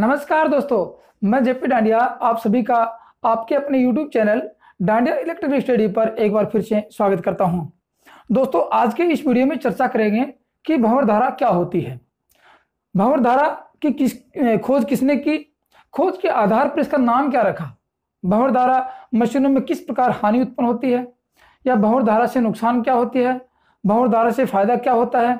नमस्कार दोस्तों मैं जेपी डांडिया आप सभी का आपके अपने YouTube channel Dandiya electric study पर एक बार फिर से स्वागत करता हूं। दोस्तों आज के इस वीडियो में चर्चा करेंगे कि भंवर धारा क्या होती है भंवर धारा की किस खोज किसने की खोज के आधार पर इसका नाम क्या रखा भंवर धारा मशीनों में किस प्रकार हानि उत्पन्न होती है या भंवर धारा से नुकसान क्या होती है भंवर धारा से फायदा क्या होता है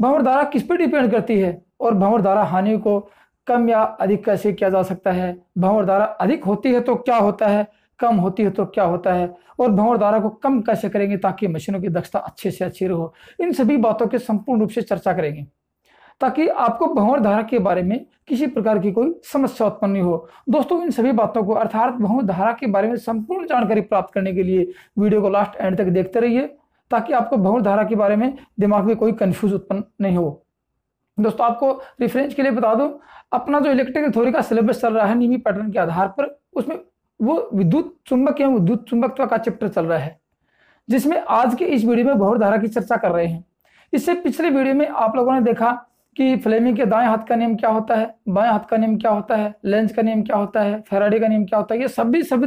भंवर धारा किस पर डिपेंड करती है और भंवर धारा हानि को कम या अधिक कैसे किया जा सकता है भंवर धारा अधिक होती है तो क्या होता है कम होती है तो क्या होता है और भंवर धारा को कम कैसे करेंगे ताकि मशीनों की दक्षता अच्छे से अच्छी रहो इन सभी बातों के संपूर्ण रूप से चर्चा करेंगे ताकि आपको भंवर धारा के बारे में किसी प्रकार की कोई समस्या उत्पन्न नहीं हो दोस्तों इन सभी बातों को अर्थात भंवर धारा के बारे में संपूर्ण जानकारी प्राप्त करने के लिए वीडियो को लास्ट एंड तक देखते रहिए ताकि आपको भंवर धारा के बारे में दिमाग में कोई कन्फ्यूज उत्पन्न नहीं हो दोस्तों आपको रेफरेंस के लिए बता दूं अपना जो इलेक्ट्रिकल थ्योरी का सिलेबस चल रहा है नियमित पैटर्न के आधार पर उसमें वो विद्युत चुंबक एवं विद्युत चुंबकत्व का चैप्टर चल रहा है जिसमें आज के इस वीडियो में बहुत धारा की चर्चा कर रहे हैं इससे पिछले वीडियो में आप लोगों ने देखा कि फ्लेमिंग के दाएं हाथ का नियम क्या होता है बाएं हाथ का नियम क्या होता है लेंस का नियम क्या होता है फेराडे का नियम क्या होता है ये सभी सभी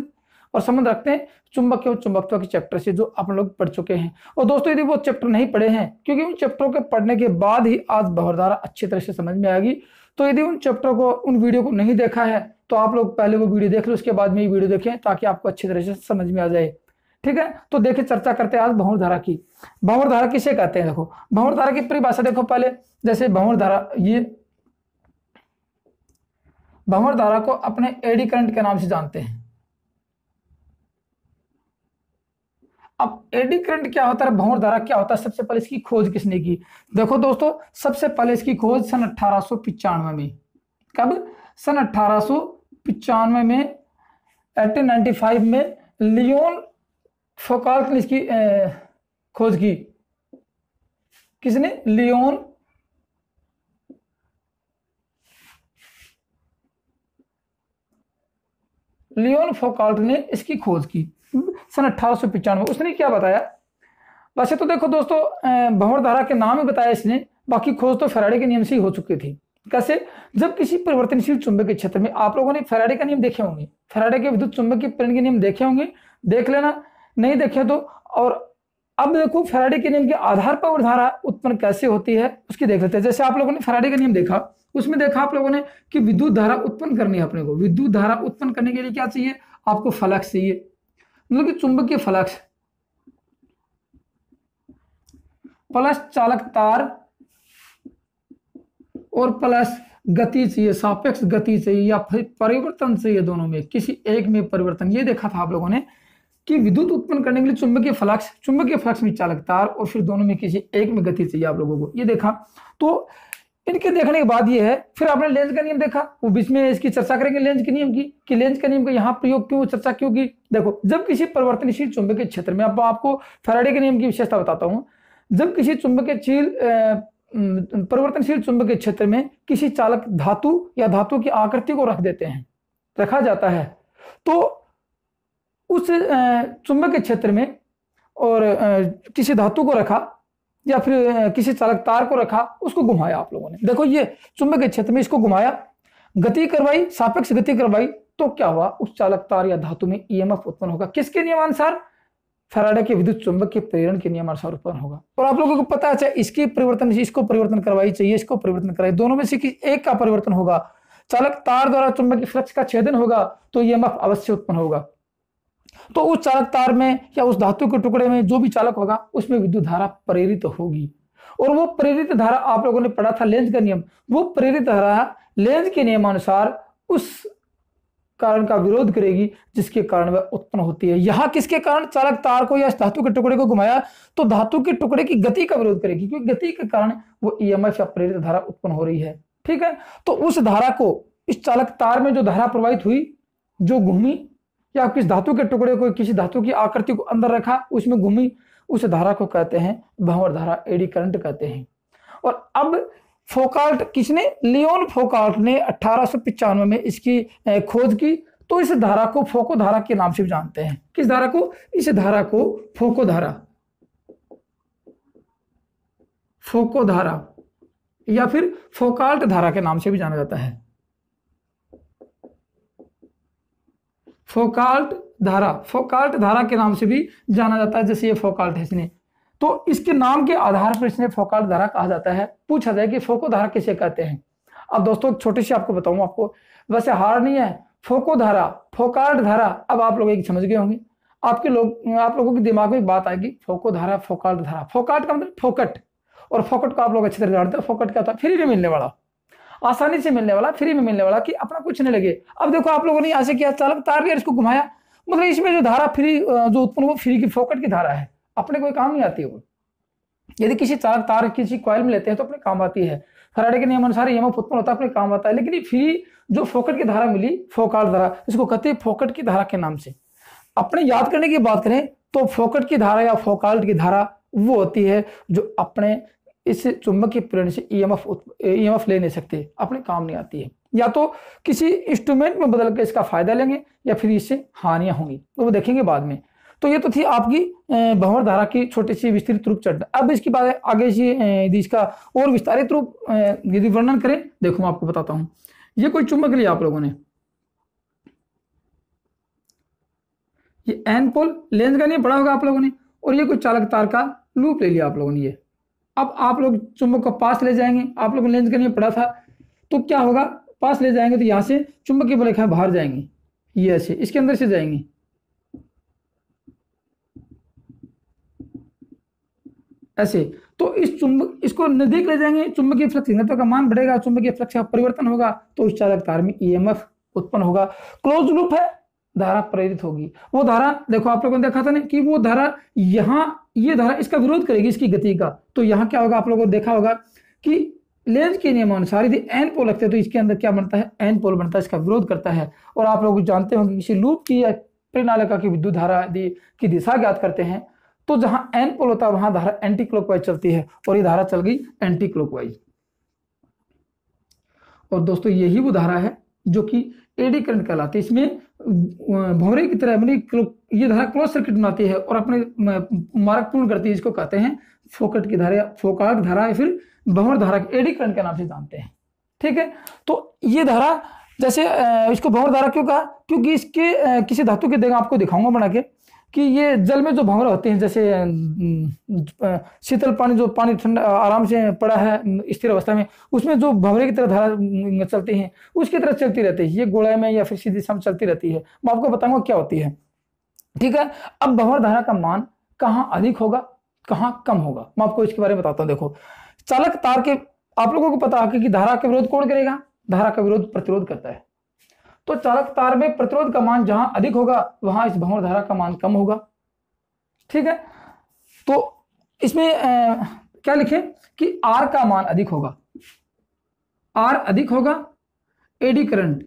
और संबंध रखते हैं चुंबक एवं चुंबकत्व के चैप्टर से जो आप लोग पढ़ चुके हैं और दोस्तों यदि वो चैप्टर नहीं पढ़े हैं क्योंकि उन चैप्टरों के पढ़ने के बाद ही आज बहरदारा अच्छी तरह से समझ में आएगी तो यदि उन चैप्टर को उन वीडियो को नहीं देखा है तो आप लोग पहले वो वीडियो देख लो उसके बाद में ये वीडियो देखें ताकि आपको अच्छी तरह से समझ में आ जाए ठीक है तो देखिए चर्चा करते हैं आज भंवर धारा की भंवर धारा किसे कहते हैं देखो भंवर धारा की परिभाषा देखो पहले जैसे भंवर धारा ये भंवर धारा को अपने एडी करंट के नाम से जानते हैं अब एडी करंट क्या होता है भंवर धारा क्या होता है सबसे पहले इसकी खोज किसने की देखो दोस्तों सबसे पहले इसकी खोज सन अट्ठारह में कब सन अट्ठारह में एटीन में लियोन फोकाल ने इसकी खोज की किसने लियोन लियोन फोकाल्ट ने इसकी खोज की सन अट्ठारह उसने क्या बताया वैसे तो देखो दोस्तों भंवर धारा के नाम ही बताया इसने बाकी खोज तो फेराडे के नियम से ही हो चुकी थी कैसे जब किसी परिवर्तनशील चुंबक के क्षेत्र में आप लोगों ने फेराडे का नियम देखे होंगे फेराडे के विद्युत चुंबक के प्रण के नियम देखे होंगे देख लेना नहीं देखे तो और अब देखो फेराडे के नियम के आधार पर धारा उत्पन्न कैसे होती है उसकी देख लेते हैं जैसे आप लोगों ने फेराडे का नियम देखा उसमें देखा आप लोगों ने कि विद्युत धारा उत्पन्न करनी है अपने को विद्युत धारा उत्पन्न करने के लिए क्या चाहिए आपको फलक चाहिए मतलब कि चुंबकीय फ्लक्स प्लस चालक तार और प्लस गति चाहिए सापेक्ष गति चाहिए या फिर परिवर्तन चाहिए दोनों में किसी एक में परिवर्तन ये देखा था आप लोगों ने कि विद्युत उत्पन्न करने के लिए चुंबकीय फ्लक्स चुंबकीय फ्लक्स में चालक तार और फिर दोनों में किसी एक में गति चाहिए आप लोगों को ये देखा तो इनके देखने के बाद ये है फिर आपने लेंस का नियम देखा वो बीच में इसकी चर्चा करेंगे लेंस के नियम की कि लेंस का नियम का यहाँ प्रयोग क्यों चर्चा क्यों की देखो जब किसी परिवर्तनशील चुंबक के क्षेत्र में अब आपको फेराडे के नियम की विशेषता बताता हूँ जब किसी चुंबक के चील परिवर्तनशील चुंबक के क्षेत्र में किसी चालक धातु या धातु की आकृति को रख देते हैं रखा जाता है तो उस चुंबक के क्षेत्र में और किसी धातु को रखा या फिर किसी चालक तार को रखा उसको घुमाया आप लोगों ने देखो ये चुंबक के क्षेत्र में इसको घुमाया गति करवाई सापेक्ष गति करवाई तो क्या हुआ उस चालक तार या धातु में ईएमएफ e उत्पन्न होगा किसके नियमानुसार फेराडे के विद्युत चुंबक के प्रेरण के नियमानुसार उत्पन्न होगा और आप लोगों को पता है अच्छा, इसके परिवर्तन इसको परिवर्तन करवाई चाहिए इसको परिवर्तन कराई दोनों में से एक का परिवर्तन होगा चालक तार द्वारा चुंबक की फ्लक्ष का छेदन होगा तो ईएमएफ e अवश्य उत्पन्न होगा तो उस चालक तार में या उस धातु के टुकड़े में जो भी चालक होगा उसमें विद्युत धारा प्रेरित होगी और वो प्रेरित धारा आप लोगों ने पढ़ा था लेंज का नियम वो प्रेरित धारा लेंज के नियमानुसार उस कारण का विरोध करेगी जिसके कारण वह उत्पन्न होती है यहां किसके कारण चालक तार को या धातु के टुकड़े को घुमाया तो धातु के टुकड़े की गति का विरोध करेगी क्योंकि गति के कारण वो ई e या प्रेरित धारा उत्पन्न हो रही है ठीक है तो उस धारा को इस चालक तार में जो धारा प्रवाहित हुई जो घूमी या किस धातु के टुकड़े को किसी धातु की आकृति को अंदर रखा उसमें घूमी उस धारा को कहते हैं भंवर धारा एडी करंट कहते हैं और अब फोकाल्ट किसने लियोन फोकाल्ट ने अठारह में इसकी खोज की तो इस धारा को फोको धारा के नाम से भी जानते हैं किस धारा को इस धारा को फोको धारा फोको धारा या फिर फोकाल्ट धारा के नाम से भी जाना जाता है फोकाल्ट धारा फोकाल्ट धारा के नाम से भी जाना जाता है जैसे ये फोकाल्ट है इसने तो इसके नाम के आधार पर इसने फोकाल्ट धारा कहा जाता है पूछा जाए कि फोको धारा किसे कहते हैं अब दोस्तों छोटी सी आपको बताऊं आपको वैसे हार नहीं है फोको धारा फोकाल्ट धारा अब आप लोग एक समझ गए होंगे आपके लोग आप लोगों के दिमाग में एक बात आएगी फोको धारा फोकाल्ट धारा फोकाट का मतलब फोकट और फोकट को आप लोग अच्छी तरह जानते हैं फोकट क्या होता है फ्री में मिलने वाला आसानी से मिलने वाला फ्री में मिलने वाला कि अपना कुछ नहीं लगे अब देखो आप लोगों ने यहाँ से किया चालक तार गया इसको घुमाया मतलब इसमें जो धारा फ्री जो उत्पन्न वो फ्री की फोकट की धारा है अपने कोई काम नहीं आती है वो यदि किसी चालक तार किसी क्वाइल में लेते हैं तो अपने काम आती है फराडे के नियम अनुसार यम उत्पन्न होता है अपने काम आता है लेकिन फ्री जो फोकट की धारा मिली फोकाल धारा इसको कहते हैं फोकट की धारा के नाम से अपने याद करने की बात करें तो फोकट की धारा या फोकाल की धारा वो होती है जो अपने इस चुंबक चुंबकीय प्रेरण से ई एम एफ ले नहीं सकते अपने काम नहीं आती है या तो किसी इंस्ट्रूमेंट में बदल कर इसका फायदा लेंगे या फिर इससे हानियां होंगी तो वो देखेंगे बाद में तो ये तो थी आपकी भंवर धारा की छोटी सी विस्तृत रूप चर्चा अब इसकी बात आगे यदि इसका और विस्तारित रूप यदि वर्णन करें देखो मैं आपको बताता हूं ये कोई चुंबक लिया आप लोगों ने ये एन पोल लेंस का नहीं पड़ा होगा आप लोगों ने और ये कोई चालक तार का लूप ले लिया आप लोगों ने ये अब आप लोग चुंबक को पास ले जाएंगे आप लोग लेंस करने में पड़ा था तो क्या होगा पास ले जाएंगे तो यहाँ से चुंबक की बलखा बाहर जाएंगे ये ऐसे इसके अंदर से जाएंगे ऐसे तो इस चुंबक इसको नजदीक ले जाएंगे चुंबक की फ्लक्स घनत्व का मान बढ़ेगा चुंबक की फ्लक्स का परिवर्तन होगा तो उस चालक तार में ईएमएफ e उत्पन्न होगा क्लोज लूप है धारा प्रेरित होगी वो धारा देखो आप लोगों ने देखा था ना कि वो धारा यहां ये धारा इसका विरोध करेगी इसकी गति का तो यहाँ क्या होगा आप लोगों को देखा होगा कि लेंज के नियमानुसार यदि एन पोल लगते हैं तो इसके अंदर क्या बनता है एन पोल बनता है इसका विरोध करता है और आप लोग जानते होंगे किसी लूप की या प्रणालिका की विद्युत धारा आदि की दिशा ज्ञात करते हैं तो जहां एन पोल होता है वहां धारा एंटी क्लॉकवाइज चलती है और ये धारा चल गई एंटी क्लॉकवाइज और दोस्तों यही वो धारा है जो कि एडी करंट कहलाती है इसमें भौरे की तरह अपनी ये धारा क्लोज सर्किट बनाती है और अपने मार्ग पूर्ण करती है इसको कहते हैं फोकट की धारा फोकाक धारा या फिर भंवर धारा एडी करंट के नाम से जानते हैं ठीक है तो ये धारा जैसे इसको भंवर धारा क्यों कहा क्योंकि इसके किसी धातु के देगा आपको दिखाऊंगा बना के कि ये जल में जो भंवरा होते हैं जैसे शीतल पानी जो पानी ठंडा आराम से पड़ा है स्थिर अवस्था में उसमें जो भंवरे की तरह धारा चलती हैं उसकी तरह चलती रहती है ये गोड़ा में या फिर सीधी दिशा में चलती रहती है मैं आपको बताऊंगा क्या होती है ठीक है अब भंवर धारा का मान कहाँ अधिक होगा कहाँ कम होगा मैं आपको इसके बारे में बताता हूँ देखो चालक तार के आप लोगों को पता है कि धारा का विरोध कौन करेगा धारा का विरोध प्रतिरोध करता है तो चालक तार में प्रतिरोध का मान जहां अधिक होगा वहां इस भंवर धारा का मान कम होगा ठीक है तो इसमें ए, क्या लिखे कि आर का मान अधिक होगा आर अधिक होगा एडी करंट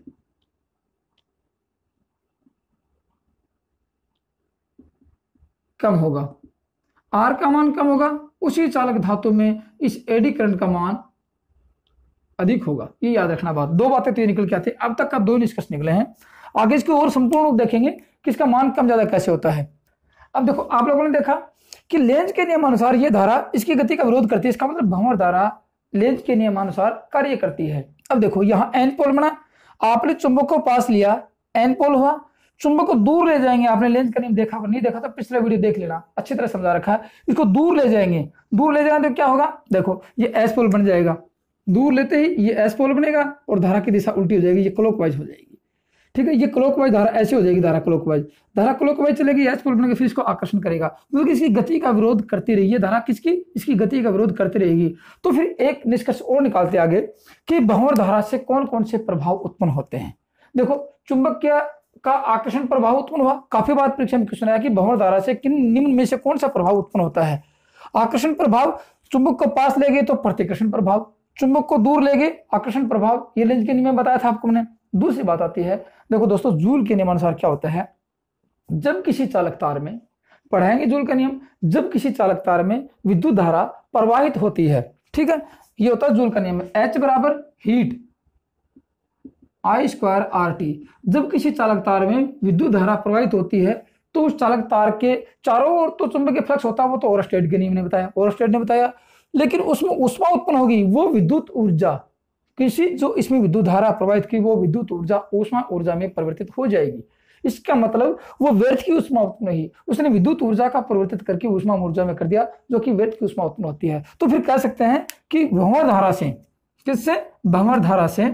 कम होगा आर का मान कम होगा उसी चालक धातु में इस एडी करंट का मान अधिक होगा ये याद रखना बात दो बातें तो ये निकल के आती है अब तक का दो निष्कर्ष निकले हैं आगे इसके और संपूर्ण रूप देखेंगे कि इसका मान कम ज्यादा कैसे होता है अब देखो आप लोगों ने देखा कि लेंज के नियमानुसार ये धारा इसकी गति का विरोध करती है इसका मतलब भंवर धारा लेंज के नियमानुसार कार्य करती है अब देखो यहाँ एन पोल बना आपने चुंबक को पास लिया एन पोल हुआ चुंबक को दूर ले जाएंगे आपने लेंज का नियम देखा नहीं देखा तो पिछले वीडियो देख लेना अच्छी तरह समझा रखा है इसको दूर ले जाएंगे दूर ले जाएंगे तो क्या होगा देखो ये एस पोल बन जाएगा दूर लेते ही ये एस पोल बनेगा और धारा की दिशा उल्टी हो जाएगी ये क्लॉकवाइज हो जाएगी ठीक है ये क्लॉकवाइज धारा ऐसे हो जाएगी धारा क्लॉकवाइज धारा क्लॉकवाइज चलेगी एस पोल बनेगी फिर इसको आकर्षण करेगा मतलब तो इसकी गति का विरोध करती रही है धारा किसकी इसकी गति का विरोध करती रहेगी तो फिर एक निष्कर्ष और निकालते आगे कि भंवर धारा से कौन कौन से प्रभाव उत्पन्न होते हैं देखो चुंबक क्या का आकर्षण प्रभाव उत्पन्न हुआ काफी बार परीक्षा में क्वेश्चन आया कि भंवर धारा से किन निम्न में से कौन सा प्रभाव उत्पन्न होता है आकर्षण प्रभाव चुंबक को पास ले गए तो प्रतिकर्षण प्रभाव चुंबक को दूर ले गए आकर्षण प्रभाव ये लेंज के नियम में बताया था आपको मैंने दूसरी बात आती है देखो दोस्तों जूल के नियमानुसार क्या होता है जब किसी चालक तार में पढ़ाएंगे जूल का नियम जब किसी चालक तार में विद्युत धारा प्रवाहित होती है ठीक है ये होता है जूल का नियम एच बराबर heat I square R T जब किसी चालक तार में विद्युत धारा प्रवाहित होती है तो उस चालक तार के चारों ओर तो चुंबकीय फ्लक्स होता है वो तो ओरस्टेड के नियम ने बताया ओरस्टेड ने बताया लेकिन उसमें उष्मा उत्पन्न होगी वो विद्युत ऊर्जा किसी जो इसमें विद्युत धारा प्रवाहित की वो विद्युत ऊर्जा उष्मा ऊर्जा में परिवर्तित हो जाएगी इसका मतलब वो व्यर्थ की उष्मा उत्पन्न ही उसने विद्युत ऊर्जा का परिवर्तित करके उष्मा ऊर्जा में कर दिया जो कि व्यर्थ की उष्मा उत्पन्न होती है तो फिर कह सकते हैं कि भंवर धारा से किससे भंवर धारा से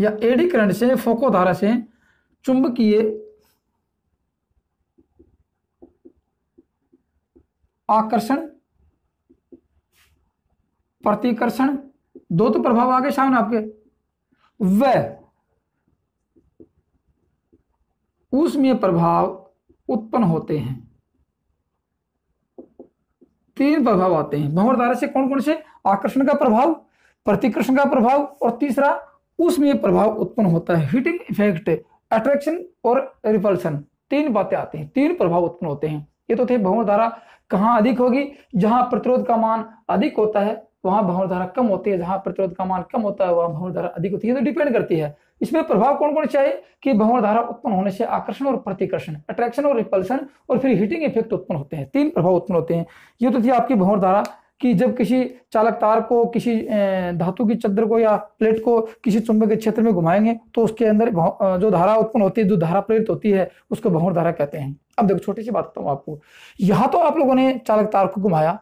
या एडी करंट से फोको धारा से चुंबकीय आकर्षण प्रतिकर्षण दो तो प्रभाव आ गए सामने आपके वह उसमें प्रभाव उत्पन्न होते हैं तीन प्रभाव आते हैं धारा से कौन कौन से आकर्षण का प्रभाव प्रतिकर्षण का प्रभाव और तीसरा उसमें प्रभाव उत्पन्न होता है हीटिंग इफेक्ट अट्रैक्शन और रिपल्सन तीन बातें आते हैं तीन प्रभाव उत्पन्न होते हैं ये तो थे धारा कहाँ अधिक होगी जहां प्रतिरोध का मान अधिक होता है वहां भंवर धारा कम होती है जहां प्रतिरोध का मान कम होता है वहां भंवर धारा अधिक होती है तो डिपेंड करती है इसमें प्रभाव कौन कौन चाहिए कि भंवर धारा उत्पन्न होने से आकर्षण और प्रतिकर्षण अट्रैक्शन और रिपल्सन और फिर हीटिंग इफेक्ट उत्पन्न होते हैं तीन प्रभाव उत्पन्न होते हैं ये तो थी आपकी भंवर धारा कि जब किसी चालक तार को किसी धातु की चद्र को या प्लेट को किसी चुंबक के क्षेत्र में घुमाएंगे तो उसके अंदर जो धारा उत्पन्न होती है जो धारा प्रेरित होती है उसको भंवर धारा कहते हैं अब देखो छोटी सी बात बताऊँ आपको यहाँ तो आप लोगों ने चालक तार को घुमाया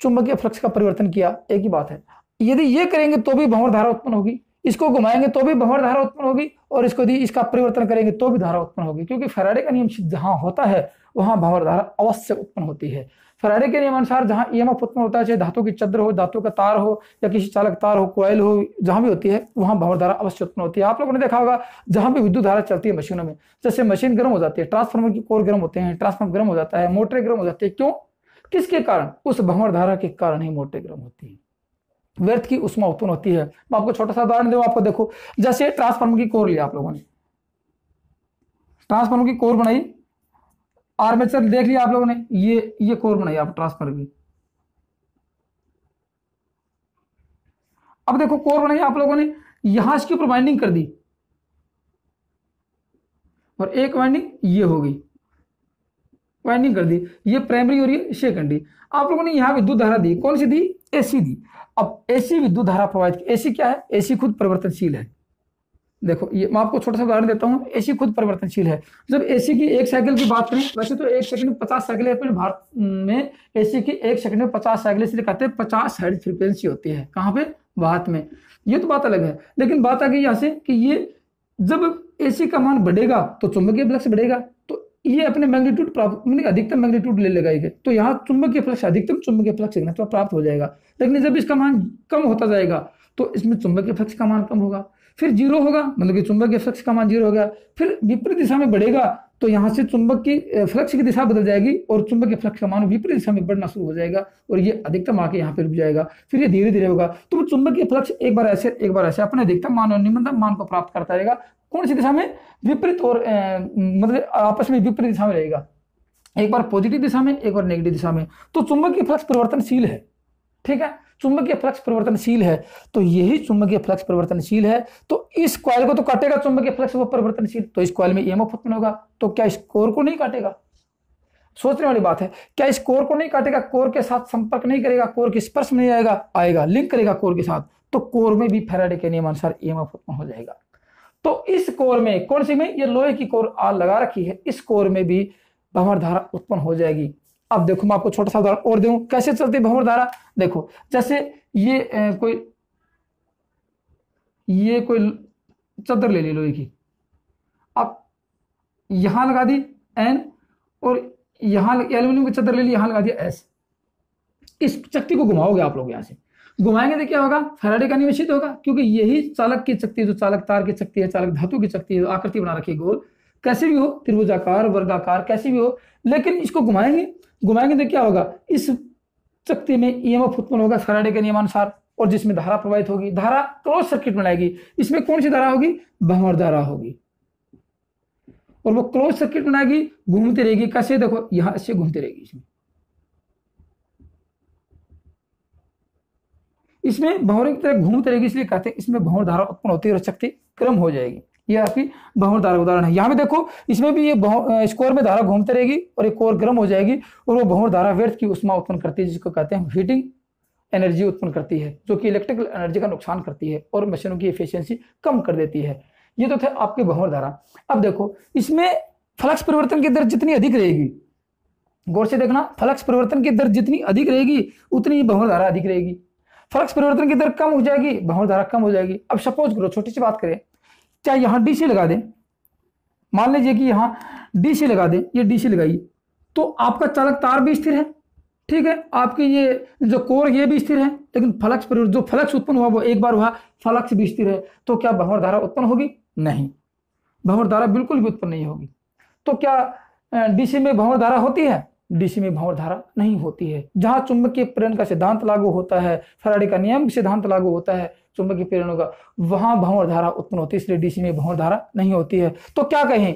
चुंबकीय फ्लक्स का परिवर्तन किया एक ही बात है यदि ये करेंगे तो भी भंवर धारा उत्पन्न होगी इसको घुमाएंगे तो भी भंवर धारा उत्पन्न होगी और इसको यदि इसका परिवर्तन करेंगे तो भी धारा उत्पन्न होगी क्योंकि फेराडे का नियम जहां होता है वहां भंवर धारा अवश्य उत्पन्न होती है फरारे के नियम अनुसार जहां ई e एम उत्पन्न होता है चाहे धातु की चद्र हो धातु का तार हो या किसी चालक तार हो कोयल हो जहां भी होती है वहां भावर धारा अवश्य उत्पन्न होती है आप लोगों ने देखा होगा जहां भी विद्युत धारा चलती है मशीनों में जैसे मशीन गर्म हो जाती है ट्रांसफार्मर की कोर गर्म होते हैं ट्रांसफार्मर गर्म हो जाता है मोटर गर्म हो जाती है क्यों किसके कारण उस भंवर धारा के कारण ही मोटर गर्म होती है व्यर्थ की उष्मा उत्पन्न होती है मैं आपको छोटा सा उदाहरण दूँ आपको देखो जैसे ट्रांसफार्मर की कोर लिया आप लोगों ने ट्रांसफार्मर की कोर बनाई आर्मेचर देख लिया आप लोगों ने ये ये कोर बनाई आप ट्रांसफर की अब देखो कोर बनाई आप लोगों ने यहां इसके ऊपर वाइंडिंग कर दी और एक वाइंडिंग ये होगी वाइंडिंग कर दी ये प्राइमरी और ये सेकेंडरी आप लोगों ने यहां विद्युत धारा दी कौन सी दी एसी दी अब एसी विद्युत धारा प्रोवाइड एसी क्या है एसी खुद परिवर्तनशील है देखो ये मैं आपको छोटा सा उदाहरण देता हूँ एसी खुद परिवर्तनशील है जब एसी की एक साइकिल की बात करें वैसे तो एक सेकंड में पचास साइकिल अपने भारत में एसी की एक सेकंड में पचास साइकिल इसलिए कहते हैं पचास हर्ड फ्रिक्वेंसी होती है कहाँ पे भारत में ये तो बात अलग है लेकिन बात आ गई यहाँ से कि ये जब एसी का मान बढ़ेगा तो चुंबकीय फ्लक्स बढ़ेगा तो ये अपने मैग्नीट्यूड प्राप्त अधिकतम मैग्नीट्यूड ले लेगा ये तो यहाँ चुंबकीय फ्लक्स अधिकतम चुंबकीय फ्लक्स प्राप्त हो जाएगा लेकिन जब इसका मान कम होता जाएगा तो इसमें चुंबकीय फ्लक्स का मान कम होगा फिर जीरो होगा मतलब कि चुंबक के फ्लक्स का मान जीरो हो गया फिर विपरीत दिशा में बढ़ेगा तो यहाँ से चुंबक की फ्लक्स की दिशा बदल जाएगी और चुंबक के फ्लक्स का मान विपरीत दिशा में बढ़ना शुरू हो जाएगा और ये अधिकतम आके यहाँ पे रुक जाएगा फिर ये धीरे धीरे होगा तो चुंबक के फ्लक्ष एक बार ऐसे एक बार ऐसे अपने अधिकतम मान और निम्नतम मान को प्राप्त करता रहेगा कौन सी दिशा में विपरीत और मतलब आपस में विपरीत दिशा में रहेगा एक बार पॉजिटिव दिशा में एक बार नेगेटिव दिशा में तो चुंबक की फ्लक्स परिवर्तनशील है ठीक है चुंबकीय फ्लक्स परिवर्तनशील है तो यही चुंबकीय फ्लक्स परिवर्तनशील है तो इस कॉयल को तो काटेगा चुंबकीय फ्लक्स वो परिवर्तनशील तो इस कॉयल में ईएमएफ उत्पन्न होगा तो क्या इस कोर को नहीं काटेगा सोचने वाली बात है क्या इस कोर को नहीं काटेगा कोर के साथ संपर्क नहीं करेगा कोर के स्पर्श नहीं आएगा आएगा लिंक करेगा कोर के साथ तो कोर में भी फेराडे के नियम नियमानुसार ईएमएफ उत्पन्न हो जाएगा तो इस कोर में कौन सी में ये लोहे की कोर आ लगा रखी है इस कोर में भी भंवर धारा उत्पन्न हो जाएगी अब देखो मैं आपको छोटा सा उदाहरण और दे कैसे चलती भ्रमण धारा देखो जैसे ये ए, कोई ये कोई चदर ले ली लोहे की अब यहां लगा दी एन और यहां एल्यूमिनियम की चदर ले ली यहां लगा दिया एस इस शक्ति को घुमाओगे आप लोग यहां से घुमाएंगे तो क्या होगा फैराडे का निवेशित तो होगा क्योंकि यही चालक की शक्ति जो चालक तार की शक्ति है चालक धातु की शक्ति है आकृति बना रखी गोल कैसे भी हो त्रिभुजाकार वर्गाकार कैसे भी हो लेकिन इसको घुमाएंगे घुमाएंगे तो क्या होगा इस शक्ति में ई एम उत्पन्न होगा फराडे के नियमानुसार और जिसमें धारा प्रवाहित होगी धारा क्लोज सर्किट बनाएगी इसमें कौन सी धारा होगी भंवर धारा होगी और वो क्लोज सर्किट बनाएगी घूमती रहेगी कैसे देखो यहां से घूमती रहेगी इसमें इसमें भंवर की तरह घूमती रहेगी इसलिए कहते हैं इसमें भंवर धारा उत्पन्न होती है और शक्ति क्रम हो जाएगी ये आपकी भ्रमण धारा उदाहरण है यहाँ पे देखो इसमें भी ये स्कोर में धारा घूमते रहेगी और एक कोर गर्म हो जाएगी और वो भ्रमण धारा व्यर्थ की उष्मा उत्पन्न करती है जिसको कहते हैं हीटिंग एनर्जी उत्पन्न करती है जो कि इलेक्ट्रिकल एनर्जी का नुकसान करती है और मशीनों की एफिशियंसी कम कर देती है ये तो थे आपकी भ्रमण धारा अब देखो इसमें फ्लक्स परिवर्तन की दर जितनी अधिक रहेगी गौर से देखना फ्लक्स परिवर्तन की दर जितनी अधिक रहेगी उतनी भ्रमण धारा अधिक रहेगी फ्लक्स परिवर्तन की दर कम हो जाएगी भ्रमण धारा कम हो जाएगी अब सपोज करो छोटी सी बात करें चाहे यहाँ डीसी लगा दें मान लीजिए कि यहाँ डीसी लगा दें ये डीसी लगाइए तो आपका चालक तार भी स्थिर है ठीक है आपके ये जो कोर ये भी स्थिर है लेकिन फलक्स पर जो फलक्स उत्पन्न हुआ वो एक बार हुआ फलक्स भी स्थिर है तो क्या भंवर धारा उत्पन्न होगी नहीं भंवर धारा बिल्कुल भी उत्पन्न नहीं होगी तो क्या डीसी में भंवर धारा होती है डीसी में भंवर धारा नहीं होती है जहां चुंबकीय प्रेरण का सिद्धांत लागू होता है फराड़ी का नियम सिद्धांत लागू होता है चुंबकीय प्रेरणों का वहां भंवर धारा उत्पन्न होती है इसलिए डीसी में भंवर धारा नहीं होती है तो क्या कहें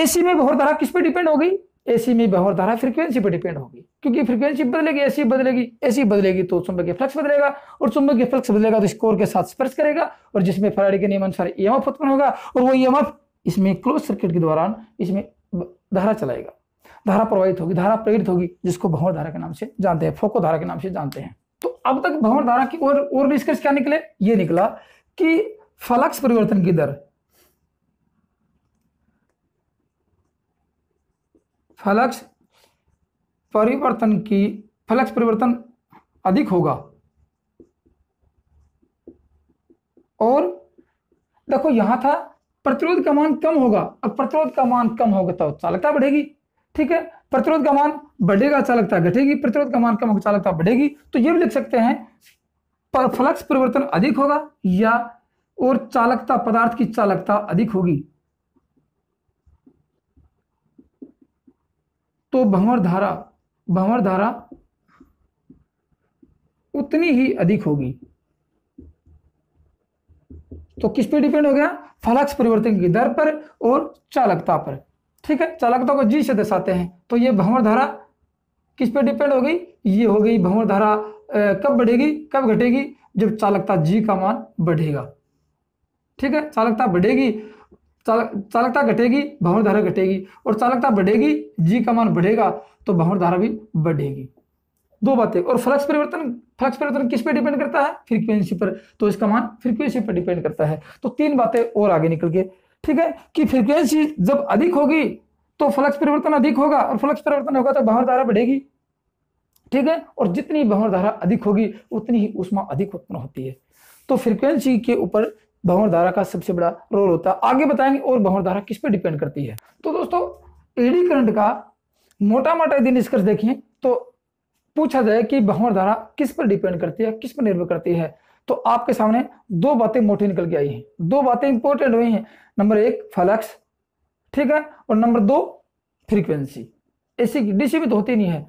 एसी में भंवर धारा किस पर डिपेंड हो गई एसी में भंवर धारा फ्रीक्वेंसी पर डिपेंड होगी क्योंकि फ्रीक्वेंसी बदलेगी एसी बदलेगी एसी बदलेगी तो चुंबकीय फ्लक्स बदलेगा और चुंबकीय फ्लक्स बदलेगा तो स्कोर के साथ स्पर्श करेगा और जिसमें फराड़ी के अनुसार ईएमएफ उत्पन्न होगा और वो ईएमएफ इसमें क्लोज सर्किट के दौरान इसमें धारा चलाएगा धारा प्रवाहित होगी धारा प्रेरित होगी जिसको भंवर धारा के नाम से जानते हैं फोको धारा के नाम से जानते हैं अब तक भवन धारा की और और निष्कर्ष क्या निकले ये निकला कि फलक्ष परिवर्तन की दर फलक्ष परिवर्तन की फलक्ष परिवर्तन अधिक होगा और देखो यहां था प्रतिरोध का मान कम होगा अब प्रतिरोध का मान कम होगा तो चालकता बढ़ेगी ठीक है प्रतिरोध का मान बढ़ेगा अच्छा लगता है घटेगी प्रतिरोध का मान कम अच्छा लगता है बढ़ेगी तो ये भी लिख सकते हैं पर फ्लक्स परिवर्तन अधिक होगा या और चालकता पदार्थ की चालकता अधिक होगी तो भंवर धारा भंवर धारा उतनी ही अधिक होगी तो किस पे डिपेंड हो गया फलक्स परिवर्तन की दर पर और चालकता पर ठीक है चालकता को जी से दर्शाते हैं तो ये भंवर धारा किस पे डिपेंड हो गई ये हो गई भंवर धारा कब बढ़ेगी कब घटेगी जब चालकता जी का मान बढ़ेगा ठीक है चालकता बढ़ेगी चाल, चालकता घटेगी भंवर धारा घटेगी और चालकता बढ़ेगी जी का मान बढ़ेगा तो भंवर धारा भी बढ़ेगी दो बातें और फ्लक्स परिवर्तन फ्लक्स परिवर्तन किस पे डिपेंड करता है फ्रीक्वेंसी पर तो इसका मान फ्रीक्वेंसी पर डिपेंड करता है तो तीन बातें और आगे निकल के ठीक है कि फ्रिक्वेंसी जब अधिक होगी तो फ्लक्स परिवर्तन अधिक होगा और फ्लक्स परिवर्तन होगा तो बाहर धारा बढ़ेगी ठीक है और जितनी बाहर धारा अधिक होगी उतनी ही उष्मा अधिक उत्पन्न होती है तो फ्रिक्वेंसी के ऊपर भंवर धारा का सबसे बड़ा रोल होता है आगे बताएंगे और बाहर धारा किस पर डिपेंड करती है तो दोस्तों एडी करंट का मोटा मोटा यदि निष्कर्ष देखें तो पूछा जाए कि बाहर धारा किस पर डिपेंड करती है किस पर निर्भर करती है तो आपके सामने दो बातें मोटी निकल के आई हैं दो बातें इंपॉर्टेंट हुई हैं नंबर एक फलक्स ठीक है और नंबर दो फ्रीक्वेंसी ऐसी डीसी में तो होती नहीं है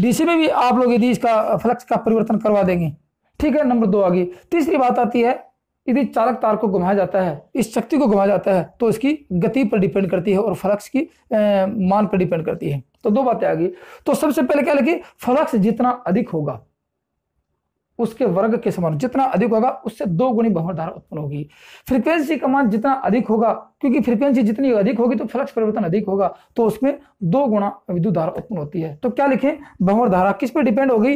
डीसी में भी आप लोग यदि इसका फ्लक्स का परिवर्तन करवा देंगे ठीक है नंबर दो आ गई तीसरी बात आती है यदि चालक तार को घुमाया जाता है इस शक्ति को घुमाया जाता है तो इसकी गति पर डिपेंड करती है और फ्लक्स की मान पर डिपेंड करती है तो दो बातें आ गई तो सबसे पहले क्या लगे फ्लक्स जितना अधिक होगा उसके वर्ग के समान जितना अधिक होगा उससे दो गुणी बहुल धारा उत्पन्न होगी फ्रीक्वेंसी का मान जितना अधिक होगा क्योंकि फ्रीक्वेंसी जितनी अधिक होगी तो फ्लक्स परिवर्तन अधिक होगा तो उसमें दो गुणा विद्युत धारा उत्पन्न होती है तो क्या लिखें बहुर धारा किस पर डिपेंड होगी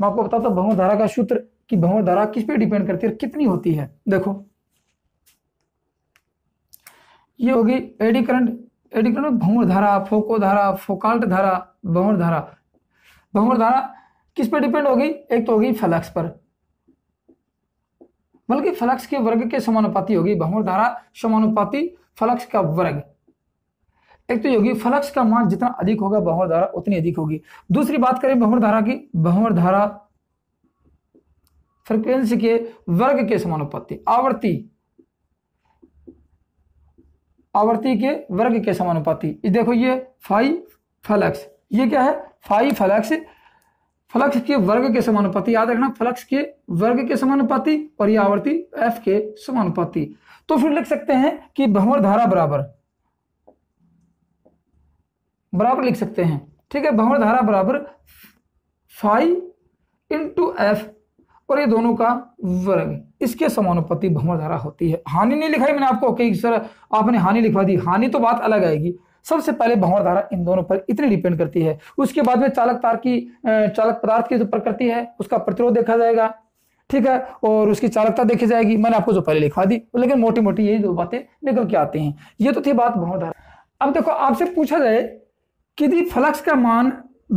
मैं आपको बताता हूँ बहुर धारा का सूत्र की बहुर धारा किस पर डिपेंड करती है कितनी होती है देखो ये होगी एडी करंट एडी करंट भंवर धारा फोको धारा फोकाल्ट धारा भंवर धारा भंवर धारा किस पर डिपेंड होगी एक तो होगी फ्लक्स पर बल्कि फ्लक्स के वर्ग के समानुपाती होगी भ्रमण धारा समानुपाती फ्लक्स का वर्ग एक तो योगी फ्लक्स का मान जितना अधिक होगा भ्रमण धारा उतनी अधिक होगी दूसरी बात करें भ्रमण धारा की भ्रमण धारा फ्रिक्वेंसी के वर्ग के समानुपाती आवृत्ति आवृत्ति के वर्ग के समानुपाती देखो ये फाइव फ्लक्स ये क्या है फाइव फ्लक्स फ्लक्स के वर्ग के समानुपाति याद रखना फ्लक्स के वर्ग के समानुपाति और ये आवर्ती एफ के समानुपाति तो फिर लिख सकते हैं कि भंवर धारा बराबर बराबर लिख सकते हैं ठीक है भंवर धारा बराबर फाइव इंटू एफ और ये दोनों का वर्ग इसके समानुपाती भंवर धारा होती है हानि नहीं लिखाई मैंने आपको कि सर आपने हानि लिखवा दी हानि तो बात अलग आएगी सबसे पहले भंवर धारा इन दोनों पर इतनी डिपेंड करती है उसके बाद में चालक तार की चालक पदार्थ की जो प्रकृति है उसका प्रतिरोध देखा जाएगा ठीक है और उसकी चालकता देखी जाएगी मैंने आपको जो पहले लिखा दी लेकिन मोटी मोटी यही दो बातें निकल के आती हैं ये तो थी बात भंवर धारा अब देखो आपसे पूछा जाए कि यदि फ्लक्स का मान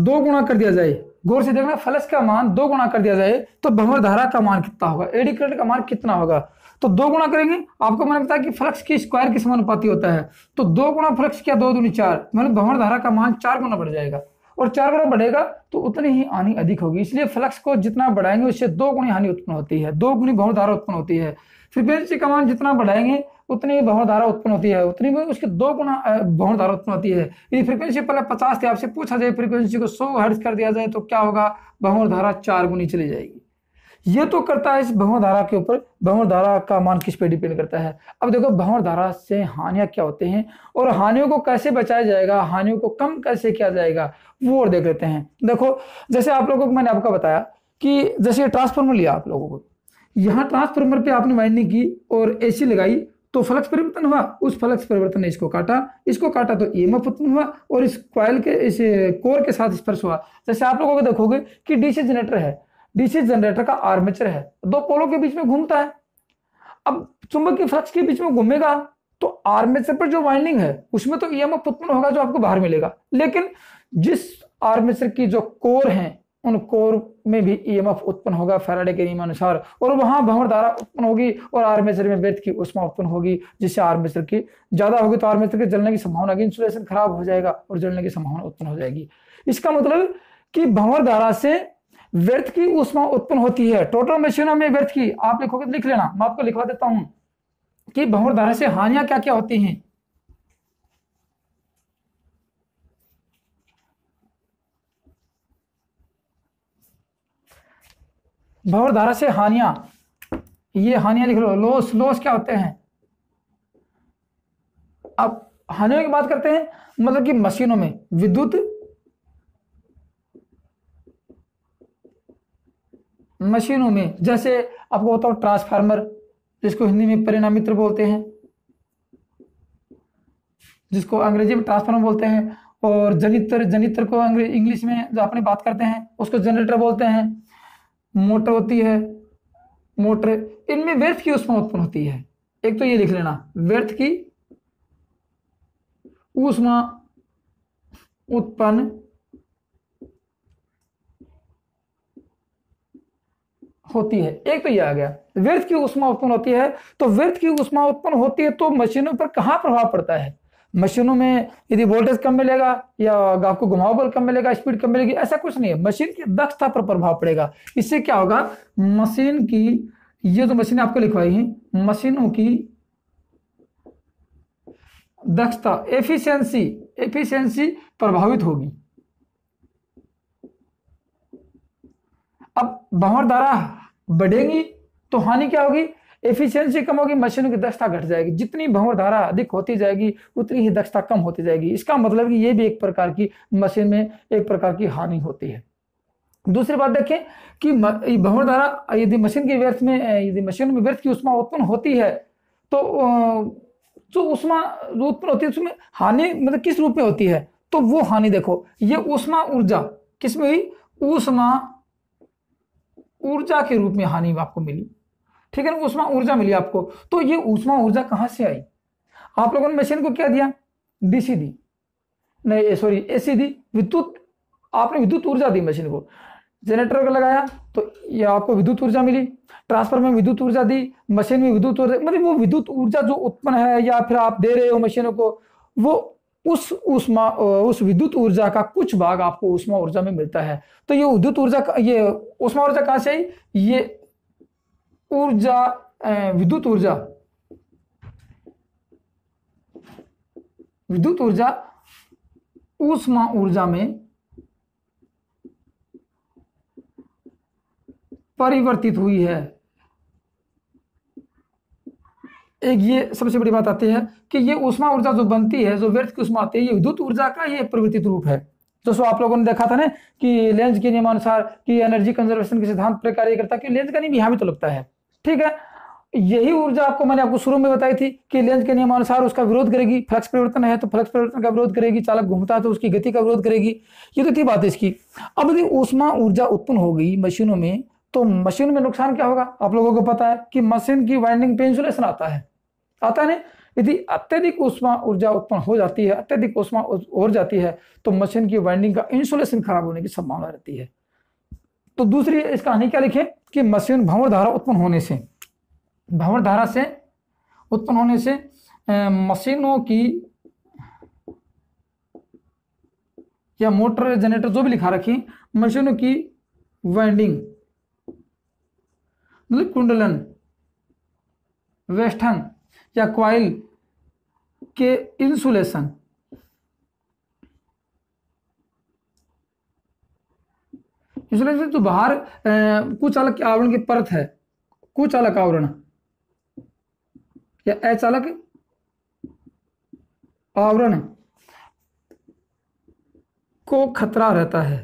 दो गुणा कर दिया जाए गौर से देखना फ्लक्स का मान दो गुणा कर दिया जाए तो भंवर धारा का मान कितना होगा एडी करंट का मान कितना होगा तो दो गुणा करेंगे आपको मैंने बताया कि फ्लक्स की स्क्वायर के समानुपाती होता है तो दो गुणा फ्लक्स क्या दो दूनी चार मतलब भवन धारा का मान चार गुना बढ़ जाएगा और चार गुना बढ़ेगा तो उतनी ही हानि अधिक होगी इसलिए फ्लक्स को जितना बढ़ाएंगे उससे दो गुणी हानि उत्पन्न होती है दो गुणी भवन धारा उत्पन्न होती है फ्रिक्वेंसी का मान जितना बढ़ाएंगे उतनी भवन धारा उत्पन्न होती है उतनी उसके दो गुना भवन धारा उत्पन्न होती है यदि फ्रीक्वेंसी पहले पचास थी आपसे पूछा जाए फ्रीक्वेंसी को सौ हर्ज कर दिया जाए तो क्या होगा भवन धारा चार गुनी चली जाएगी ये तो करता है इस भंवर धारा के ऊपर भंवर धारा का मान किस पे डिपेंड करता है अब देखो भंवर धारा से हानियां क्या होते हैं और हानियों को कैसे बचाया जाएगा हानियों को कम कैसे किया जाएगा वो और देख लेते हैं देखो जैसे आप लोगों को मैंने आपको बताया कि जैसे ट्रांसफार्मर लिया आप लोगों को यहाँ ट्रांसफार्मर पे आपने वाइंडिंग की और सी लगाई तो फ्लक्स परिवर्तन हुआ उस फ्लक्स परिवर्तन ने इसको काटा इसको काटा तो ईएमएफ उत्पन्न हुआ और इस क्वाइल के इस कोर के साथ स्पर्श हुआ जैसे आप लोगों को देखोगे कि डीसी जनरेटर है डीसी जनरेटर का आर्मेचर है दो पोलों के बीच में घूमता है अब चुंबक की फ्लक्स के बीच में घूमेगा तो आर्मेचर पर जो वाइंडिंग है उसमें तो ईएमएफ उत्पन्न होगा जो आपको बाहर मिलेगा लेकिन जिस आर्मेचर की जो कोर है उन कोर में भी ईएमएफ उत्पन्न होगा फैराडे के नियमानुसार और वहां भंवर धारा उत्पन्न होगी और आर्मेचर में व्यर्थ की उष्मा उत्पन्न होगी जिससे आर्मेचर की ज्यादा होगी तो आर्मेचर के जलने की संभावना इंसुलेशन खराब हो जाएगा और जलने की संभावना उत्पन्न हो जाएगी इसका मतलब कि भंवर धारा से व्यर्थ की उष्मा उत्पन्न होती है टोटल मशीनों में व्यर्थ की आप लिखोगे तो लिख लेना मैं आपको लिखवा देता हूं कि भंवर धारा से हानियां क्या क्या होती हैं भंवर धारा से हानियां ये हानियां लिख लो लोस लोस क्या होते हैं अब हानियों की बात करते हैं मतलब कि मशीनों में विद्युत मशीनों में जैसे आपको बताऊं ट्रांसफार्मर जिसको हिंदी में परिणामित्र बोलते हैं जिसको अंग्रेजी में ट्रांसफार्मर बोलते हैं और जनित्र जनित्र को इंग्लिश में जो अपने बात करते हैं उसको जनरेटर बोलते हैं मोटर होती है मोटर इनमें व्यर्थ की उष्मा उत्पन्न होती है एक तो ये लिख लेना व्यर्थ की उष्मा उत्पन्न होती है एक तो ये आ गया व्यर्थ की उष्मा उत्पन्न होती है तो व्यर्थ की उष्मा उत्पन्न होती है तो मशीनों पर कहाँ प्रभाव पड़ता है मशीनों में यदि वोल्टेज कम मिलेगा या आपको घुमाव बल कम मिलेगा स्पीड कम मिलेगी ऐसा कुछ नहीं है मशीन की दक्षता पर प्रभाव पड़ेगा इससे क्या होगा मशीन की ये जो मशीन आपको लिखवाई है मशीनों की दक्षता एफिशिएंसी एफिशिएंसी प्रभावित होगी अब भंवर धारा बढ़ेगी तो हानि क्या होगी एफिशिएंसी कम होगी मशीनों की दक्षता घट जाएगी जितनी भंवर धारा अधिक होती जाएगी उतनी ही दक्षता कम होती जाएगी इसका मतलब कि ये भी एक प्रकार की मशीन में एक प्रकार की हानि होती है दूसरी बात देखें कि भंवर धारा यदि मशीन के व्यर्थ में यदि मशीन में व्यर्थ की उष्मा उत्पन्न होती है तो जो उष्मा जो उत्पन्न होती है उसमें हानि मतलब किस रूप में होती है तो वो हानि देखो ये उष्मा ऊर्जा किसमें हुई उष्मा ऊर्जा के रूप में हानि आपको मिली ठीक है ना उष्मा ऊर्जा मिली आपको तो ये उष्मा ऊर्जा कहां से आई आप लोगों ने मशीन को क्या दिया डीसी दी नहीं सॉरी एसी दी विद्युत आपने विद्युत ऊर्जा दी मशीन को जनरेटर को लगाया तो ये आपको विद्युत ऊर्जा मिली ट्रांसफार्मर में विद्युत ऊर्जा दी मशीन में विद्युत ऊर्जा मतलब वो विद्युत ऊर्जा जो उत्पन्न है या फिर आप दे रहे हो मशीनों को वो उस उष्मा उस विद्युत ऊर्जा का कुछ भाग आपको उष्मा ऊर्जा में मिलता है तो ये विद्युत ऊर्जा ये उष्मा ऊर्जा कहां से आई ये ऊर्जा विद्युत ऊर्जा विद्युत ऊर्जा उष्मा ऊर्जा में परिवर्तित हुई है एक ये सबसे बड़ी बात आती है कि ये उष्मा ऊर्जा जो बनती है जो व्यर्थ की उष्मा आती है ये विद्युत ऊर्जा का ये प्रवृत्त रूप है दोस्तों आप लोगों ने देखा था ना कि लेंस के नियमानुसार कि एनर्जी कंजर्वेशन के सिद्धांत पर कार्य करता है लेंस का नहीं भी तो लगता है ठीक है यही ऊर्जा आपको मैंने आपको शुरू में बताई थी कि लेंस के नियमानुसार उसका विरोध करेगी फ्लक्स परिवर्तन है तो फ्लक्स परिवर्तन का विरोध करेगी चालक घूमता है तो उसकी गति का विरोध करेगी ये तो थी बात इसकी अब यदि ऊष्मा ऊर्जा उत्पन्न हो गई मशीनों में तो मशीन में नुकसान क्या होगा आप लोगों को पता है कि मशीन की वाइंडिंग पे इंसुलेशन आता है आता नहीं यदि अत्यधिक ऊष्मा ऊर्जा उत्पन्न हो जाती है अत्यधिक ऊष्मा हो जाती है तो मशीन की वाइंडिंग का इंसुलेशन खराब होने की संभावना रहती है तो दूसरी इसका हानि क्या लिखे कि मशीन भंवर धारा उत्पन्न होने से भंवर धारा से उत्पन्न होने से मशीनों की या मोटर जनरेटर जो भी लिखा रखी मशीनों की वाइंडिंग मतलब कुंडलन वेस्टन या क्वाइल के इंसुलेशन इंसुलेशन तो बाहर कुछ अलग आवरण की परत है कुछ अलग आवरण या अचालक आवरण को खतरा रहता है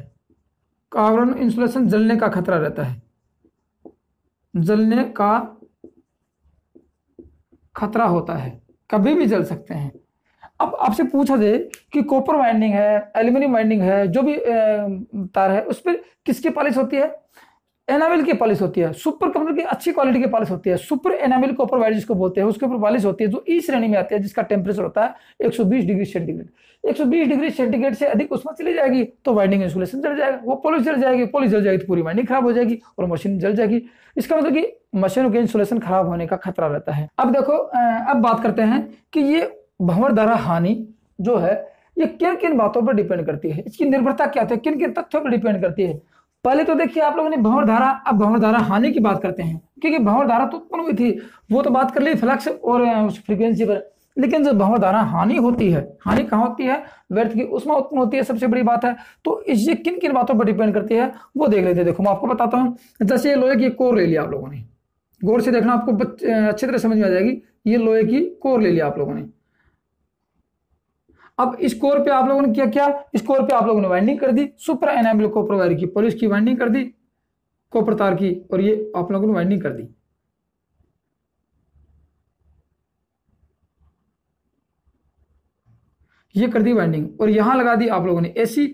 आवरण इंसुलेशन जलने का खतरा रहता है जलने का खतरा होता है कभी भी जल सकते हैं अब आपसे पूछा जाए कि कॉपर वाइंडिंग है एल्यूमिनियम वाइंडिंग है जो भी तार है उस पर किसकी पॉलिश होती है एनामिल की पॉलिश होती है सुपर कंप्यूटर की अच्छी क्वालिटी की पॉलिश होती है सुपर एनामिल कॉपर वायर जिसको बोलते हैं उसके ऊपर पॉलिश होती है जो ई e श्रेणी में आती है जिसका टेम्परेचर होता है 120 डिग्री सेंटीग्रेड 120 डिग्री सेंटीग्रेड से अधिक उसमें चली जाएगी तो वाइंडिंग इंसुलेशन जल जाएगा वो पॉलिश जल जाएगी पॉलिश जल जाएगी तो पूरी वाइंडिंग खराब हो जाएगी और मशीन जल जाएगी इसका मतलब कि मशीन के इंसुलेशन खराब होने का खतरा रहता है अब देखो अब बात करते हैं कि ये भंवर धारा हानि जो है ये किन किन बातों पर डिपेंड करती है इसकी निर्भरता क्या होती है किन किन तथ्यों पर डिपेंड करती है पहले तो देखिए आप लोगों ने भंवर धारा अब भंवर धारा हानि की बात करते हैं क्योंकि भंवर धारा तो उत्पन्न हुई थी वो तो बात कर ली फ्लक्स और उस फ्रीक्वेंसी पर लेकिन जो भंवर धारा हानि होती है हानि कहाँ होती है व्यर्थ की उसमें उत्पन्न होती है सबसे बड़ी बात है तो इस ये किन किन बातों पर डिपेंड करती है वो देख लेते हैं देखो मैं आपको बताता हूँ जैसे ये लोहे की कोर ले लिया आप लोगों ने गौर से देखना आपको अच्छी तरह समझ में आ जाएगी ये लोहे की कोर ले लिया आप लोगों ने अब स्कोर पे आप लोगों ने क्या क्या स्कोर पे आप लोगों ने वाइंडिंग कर दी सुपर एनेबल कॉपर वायर की पॉलिश की वाइंडिंग कर दी कॉपर तार की और ये आप लोगों ने वाइंडिंग कर दी ये कर दी वाइंडिंग और यहां लगा दी आप लोगों ने एसी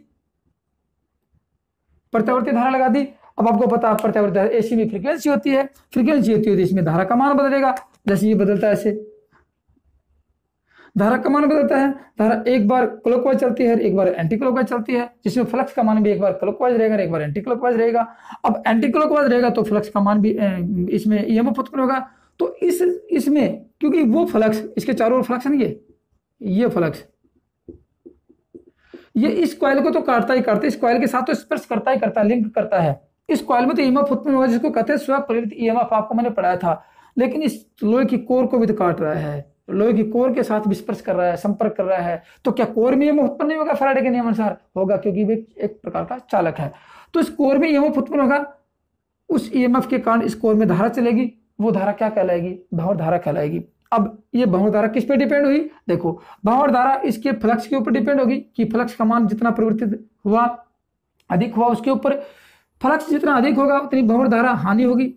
प्रत्यावर्ती धारा लगा दी अब आपको पता प्रत्यावर्ती धारा एसी में फ्रीक्वेंसी होती है फ्रीक्वेंसी होती है तो इसमें धारा का मान बदलेगा जैसे ये बदलता है ऐसे धारा का मान बदलता है धारा एक बार क्लोकवाइज चलती है एक बार एंटी क्लोकवाइज चलती है जिसमें फ्लक्स का मान भी एक बार क्लोकवाइज रहेगा एक बार एंटी क्लोकवाइज रहेगा अब एंटी क्लोकवाइज रहेगा तो फ्लक्स का मान भी इसमें ई एम उत्पन्न होगा तो इस इसमें क्योंकि वो फ्लक्स इसके चारों ओर फ्लक्स नहीं है ये फ्लक्स ये इस कॉयल को तो काटता ही करता है इस कॉयल के साथ तो स्पर्श करता ही करता है लिंक करता है इस कॉयल में तो ईएमएफ उत्पन्न होगा जिसको कहते हैं स्व स्वप्रेरित ईएमएफ आपको मैंने पढ़ाया था लेकिन इस लोहे की कोर को भी तो काट रहा है लोहे की कोर के साथ विस्पर्श कर रहा है संपर्क कर रहा है तो क्या कोर में यम उत्पन्न नहीं होगा फराडे के नियमानुसार होगा क्योंकि वे एक प्रकार का चालक है तो इस कोर में ईएमएफ उत्पन्न होगा उस ईएमएफ e के कारण इस कोर में धारा चलेगी वो धारा क्या कहलाएगी भावर धारा कहलाएगी अब ये भावर धारा किस पे डिपेंड हुई देखो भावर धारा इसके फ्लक्स के ऊपर डिपेंड होगी कि फ्लक्स का मान जितना परिवर्तित हुआ अधिक हुआ उसके ऊपर फ्लक्स जितना अधिक होगा उतनी भावर धारा हानि होगी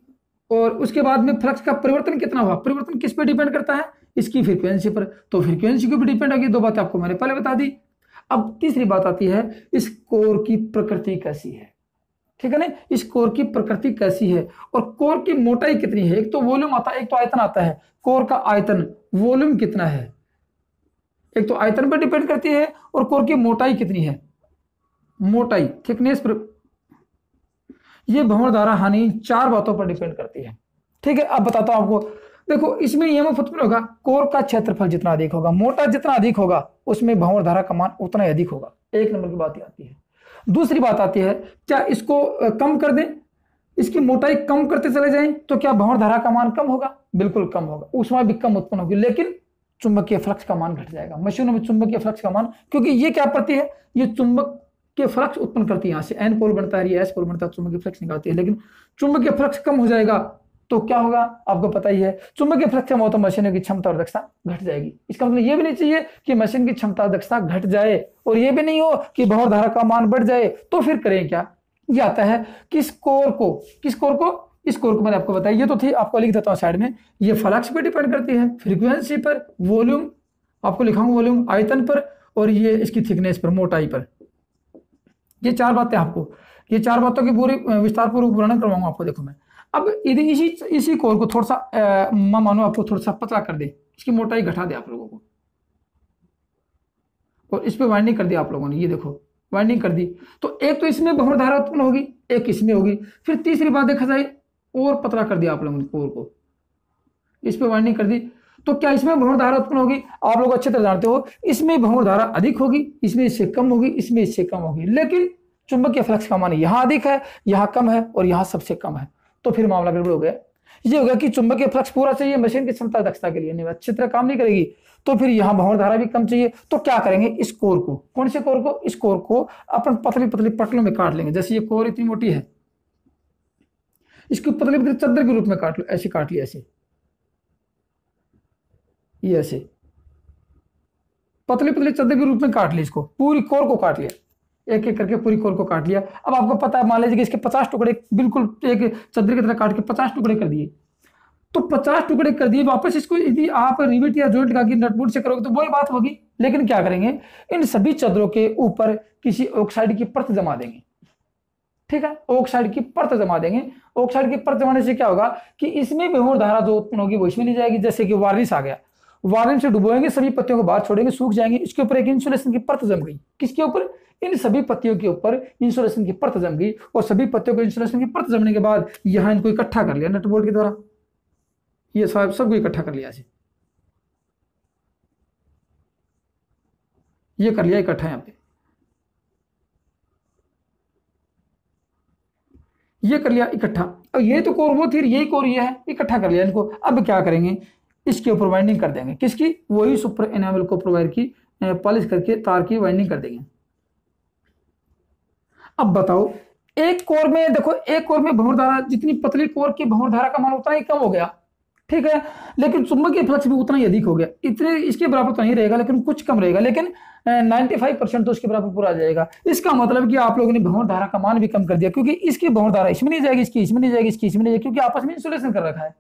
और उसके बाद में फ्लक्स का परिवर्तन कितना हुआ परिवर्तन किस पे डिपेंड करता है इसकी फ्रीक्वेंसी पर तो फ्रीक्वेंसी के ऊपर डिपेंड होगी दो बातें आपको मैंने पहले बता दी अब तीसरी बात आती है इस कोर की प्रकृति कैसी है ठीक है ना इस कोर की प्रकृति कैसी है और कोर की मोटाई कितनी है एक तो वॉल्यूम आता है एक तो आयतन आता है कोर का आयतन वॉल्यूम कितना है एक तो आयतन पर डिपेंड करती है और कोर की मोटाई कितनी है मोटाई थिकनेस पर यह भवन धारा हानि चार बातों पर डिपेंड करती है ठीक है अब बताता हूं आपको देखो इसमें नियम फुतफिल होगा कोर का क्षेत्रफल जितना अधिक होगा मोटा जितना अधिक होगा उसमें भंवर धारा का मान उतना ही अधिक होगा एक नंबर की बात आती है दूसरी बात आती है क्या इसको कम कर दें इसकी मोटाई कम करते चले जाएं तो क्या भंवर धारा का मान कम होगा बिल्कुल कम होगा उसमें भी कम उत्पन्न होगी लेकिन चुंबकीय फ्लक्स का मान घट जाएगा मशीनों में चुंबकीय फ्लक्स का मान क्योंकि ये क्या प्रति है ये चुंबक के फ्लक्स उत्पन्न करती है यहां से एन पोल बनता है एस पोल बनता है तो चुंबकीय फ्लक्स निकालती है लेकिन चुंबकीय फ्लक्स कम हो जाएगा तो क्या होगा आपको पता ही है चुंबकीय फ्रक्षम हो तो मशीनों की क्षमता और दक्षता घट जाएगी इसका मतलब ये भी नहीं चाहिए कि मशीन की क्षमता दक्षता घट जाए और यह भी नहीं हो कि बहुत धारा का मान बढ़ जाए तो फिर करें क्या यह आता है किस कोर को किस कोर को इस कोर को मैंने आपको बताया ये तो थी आपको लिख देता हूँ साइड में ये फ्लक्स पर डिपेंड करती है फ्रीक्वेंसी पर वॉल्यूम आपको लिखाऊंगा वॉल्यूम आयतन पर और ये इसकी थिकनेस पर मोटाई पर ये चार बातें आपको ये चार बातों की पूरी विस्तार पूर्वक वर्णन करवाऊंगा आपको देखो मैं अब यदि इसी इसी कोर को थोड़ा सा मैं मानो आपको थोड़ा सा पतला कर दे इसकी मोटाई घटा दे आप लोगों को और इस पर वाइंडिंग कर दी आप लोगों ने ये देखो वाइंडिंग कर दी तो एक तो इसमें बहुत धारा उत्पन्न होगी एक इसमें होगी फिर तीसरी बात देखा जाए और पतला कर दिया आप लोगों ने कोर को इस पर वाइंडिंग कर दी तो क्या इसमें भ्रमण धारा उत्पन्न होगी आप लोग अच्छे तरह जानते हो इसमें भ्रमण धारा अधिक होगी इसमें इससे कम होगी इसमें इससे कम होगी लेकिन चुंबकीय फ्लक्स का मान यहां अधिक है यहां कम है और यहां सबसे कम है तो फिर मामला गड़बड़ हो गया ये हो गया कि चुंबकीय फ्लक्स पूरा चाहिए मशीन की क्षमता दक्षता के लिए नहीं अच्छी तरह काम नहीं करेगी तो फिर यहां भवन धारा भी कम चाहिए तो क्या करेंगे इस कोर को कौन से कोर को इस कोर को अपन पतली पतली पटलों में काट लेंगे जैसे ये कोर इतनी मोटी है इसको पतली पतली चद्दर के रूप में काट लो ऐसे काट लिया ऐसे ये ऐसे पतली पतली चद्दर के रूप में काट लिया इसको पूरी कोर को काट लिया एक एक करके पूरी कोर को काट लिया अब आपको पता है मान लीजिए कि इसके पचास टुकड़े बिल्कुल एक चदर की तरह काट के पचास टुकड़े कर दिए तो पचास टुकड़े कर दिए वापस इसको यदि आप रिविट या जॉइंट लगा के नटबोर्ड से करोगे तो वही बात होगी लेकिन क्या करेंगे इन सभी चदरों के ऊपर किसी ऑक्साइड की परत जमा देंगे ठीक है ऑक्साइड की परत जमा देंगे ऑक्साइड की परत जमाने से क्या होगा कि इसमें विमोर धारा जो उत्पन्न होगी वो इसमें नहीं जाएगी जैसे कि वार्निश आ गया वार्निश से डुबोएंगे सभी पत्तियों को बाहर छोड़ेंगे सूख जाएंगे इसके ऊपर एक इंसुलेशन की परत जम गई किसके ऊपर इन सभी पत्तियों के ऊपर इंसुलेशन की परत जम गई और सभी पत्तियों को इंसुलेशन की परत जमने के बाद यहां इनको इकट्ठा कर लिया नट के द्वारा ये सब सबको इकट्ठा कर लिया ये कर लिया इकट्ठा यहां पे ये कर लिया इकट्ठा अब ये तो कोर वो थी यही कोर ये है इकट्ठा कर लिया इनको अब क्या करेंगे इसके ऊपर वाइंडिंग कर देंगे किसकी वही सुपर एनावल को प्रोवाइड की पॉलिश करके तार की वाइंडिंग कर देंगे अब बताओ एक कोर में देखो एक कोर में भंवर धारा जितनी पतली कोर की भंवर धारा का मान उतना ही कम हो गया ठीक है लेकिन चुंबकीय फ्लक्स भी उतना ही अधिक हो गया इतने इसके बराबर तो नहीं रहेगा लेकिन कुछ कम रहेगा लेकिन 95 परसेंट तो उसके बराबर पूरा आ जाएगा इसका मतलब कि आप लोगों ने भंवर धारा का मान भी कम कर दिया क्योंकि इसकी भंवर धारा इसमें नहीं जाएगी इसकी इसमें नहीं जाएगी इसकी इसमें नहीं जाएगी क्योंकि आपस में इंसुलेशन कर रखा है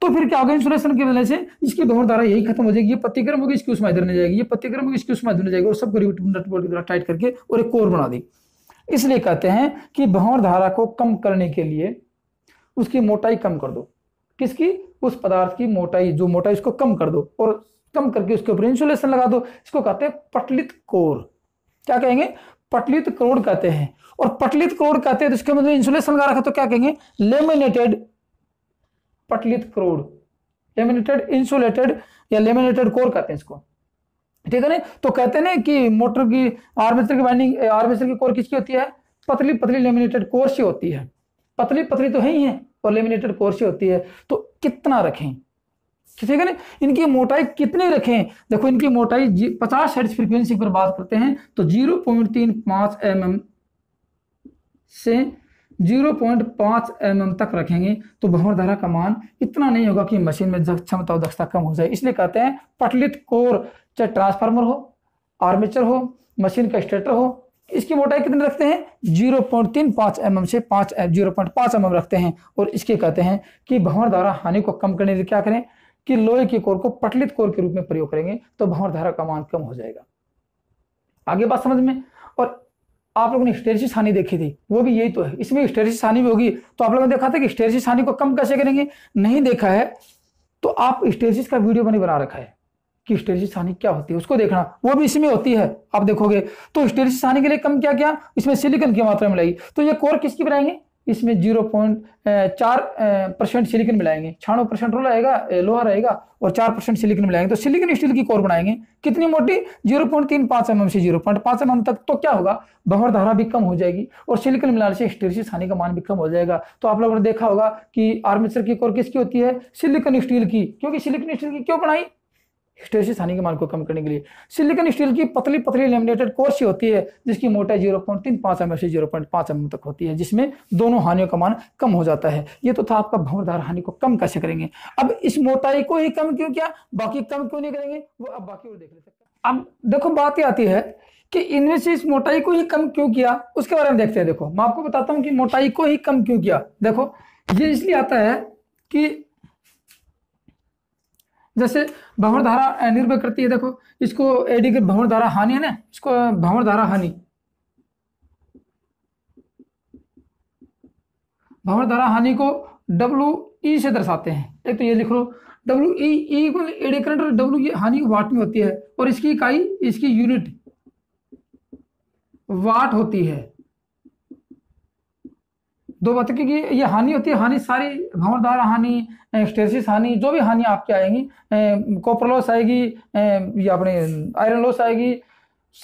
तो फिर क्या होगा इंसुलेशन की वजह से इसकी भंवर धारा यही खत्म हो जाएगी ये प्रतिक्रम होगी इसकी उसमें इधर नहीं जाएगी ये प्रतिक्रम होगी इसकी उसमें इधर नहीं जाएगी और सबको रिवट टाइट करके और एक कोर बना दी इसलिए कहते हैं कि भंवर धारा को कम करने के लिए उसकी मोटाई कम कर दो किसकी उस पदार्थ की मोटाई जो मोटाई उसको कम कर दो और कम करके उसके ऊपर इंसुलेशन लगा दो इसको कहते हैं पटलित कोर क्या कहेंगे पटलित क्रोड कहते हैं और पटलित क्रोड कहते हैं तो इसके मतलब इंसुलेशन लगा रखा तो क्या कहेंगे लेमिनेटेड पटलित क्रोड लेमिनेटेड इंसुलेटेड या लेमिनेटेड कोर कहते हैं इसको ठीक है ना तो कहते ना कि मोटर की आर्मेचर की वाइंडिंग आर्मेचर की कोर किसकी होती है पतली पतली लेमिनेटेड कोर से होती है पतली पतली तो है ही है और लेमिनेटेड कोर से होती है तो कितना रखें ठीक है ना इनकी मोटाई कितनी रखें देखो इनकी मोटाई पचास हर्ट्ज फ्रीक्वेंसी पर बात करते हैं तो जीरो पॉइंट तीन पाँच एम mm एम से जीरो पॉइंट पाँच एम mm एम तक रखेंगे तो भंवर धारा का मान इतना नहीं होगा कि मशीन में क्षमता और दक्षता कम हो जाए इसलिए कहते हैं पटलित कोर चाहे ट्रांसफार्मर हो आर्मेचर हो मशीन का स्टेटर हो इसकी मोटाई कितनी रखते हैं जीरो पॉइंट तीन पांच एम से पाँच जीरो पॉइंट पांच एम रखते हैं और इसके कहते हैं कि भंवर धारा हानि को कम करने के लिए क्या करें कि लोहे के कोर को पटलित कोर के रूप में प्रयोग करेंगे तो भवन धारा का मान कम हो जाएगा आगे बात समझ में और आप लोगों ने स्टेरसी हानि देखी थी वो भी यही तो है इसमें स्टेरसी हानि भी होगी तो आप लोगों ने देखा था कि स्टेरसी हानि को कम कैसे करेंगे नहीं देखा है तो आप स्टेरसिस का वीडियो बनी बना रखा है कि स्टेरिस सानी क्या होती है उसको देखना वो भी इसमें होती है आप देखोगे तो स्टेरिस सानी के लिए कम क्या क्या इसमें सिलिकन की मात्रा मिलाएगी तो ये कोर किसकी बनाएंगे इसमें जीरो पॉइंट चार परसेंट सिलिकन मिलाएंगे छियानवे परसेंट रोल आएगा लोहा रहेगा और चार परसेंट सिलिकन मिलाएंगे तो सिलिकन स्टील की कोर बनाएंगे कितनी मोटी जीरो पॉइंट तीन पांच एम से जीरो पॉइंट पांच एम तक तो क्या होगा भंवर धारा भी कम हो जाएगी और सिलिकन मिलाने से स्टेरसिस हानि का मान भी कम हो जाएगा तो आप लोगों ने देखा होगा कि आर्मेचर की कोर किसकी होती है सिलिकन स्टील की क्योंकि सिलिकन स्टील की क्यों बनाई हिस्टेसिस हानि के मान को कम करने के लिए सिलिकन स्टील की पतली पतली लेमिनेटेड कोर्स ही होती है जिसकी मोटाई जीरो पॉइंट तीन पाँच एम mm से जीरो पॉइंट पाँच एम mm तक होती है जिसमें दोनों हानियों का मान कम हो जाता है ये तो था आपका भंवरदार हानि को कम कैसे करेंगे अब इस मोटाई को ही कम क्यों क्या बाकी कम क्यों नहीं करेंगे वो अब बाकी और देख ले सकते अब देखो बात यह आती है कि इनमें से इस मोटाई को ही कम क्यों किया उसके बारे में देखते हैं देखो मैं आपको बताता हूँ कि मोटाई को ही कम क्यों किया देखो ये इसलिए आता है कि जैसे भवन धारा निर्भर करती है देखो इसको एडी के भवन धारा हानि है ना इसको भवन धारा हानि भवन धारा हानि को डब्ल्यू ई e से दर्शाते हैं एक तो ये लिख लो डब्ल्यू ई एडी करंट और डब्ल्यू ये e हानि वाट में होती है और इसकी इकाई इसकी यूनिट वाट होती है दो बातें क्योंकि ये हानि होती है हानि सारी भंवरदार हानि स्टेसिस हानि जो भी हानि आपके आएंगी कॉपर लॉस आएगी या अपने आयरन लॉस आएगी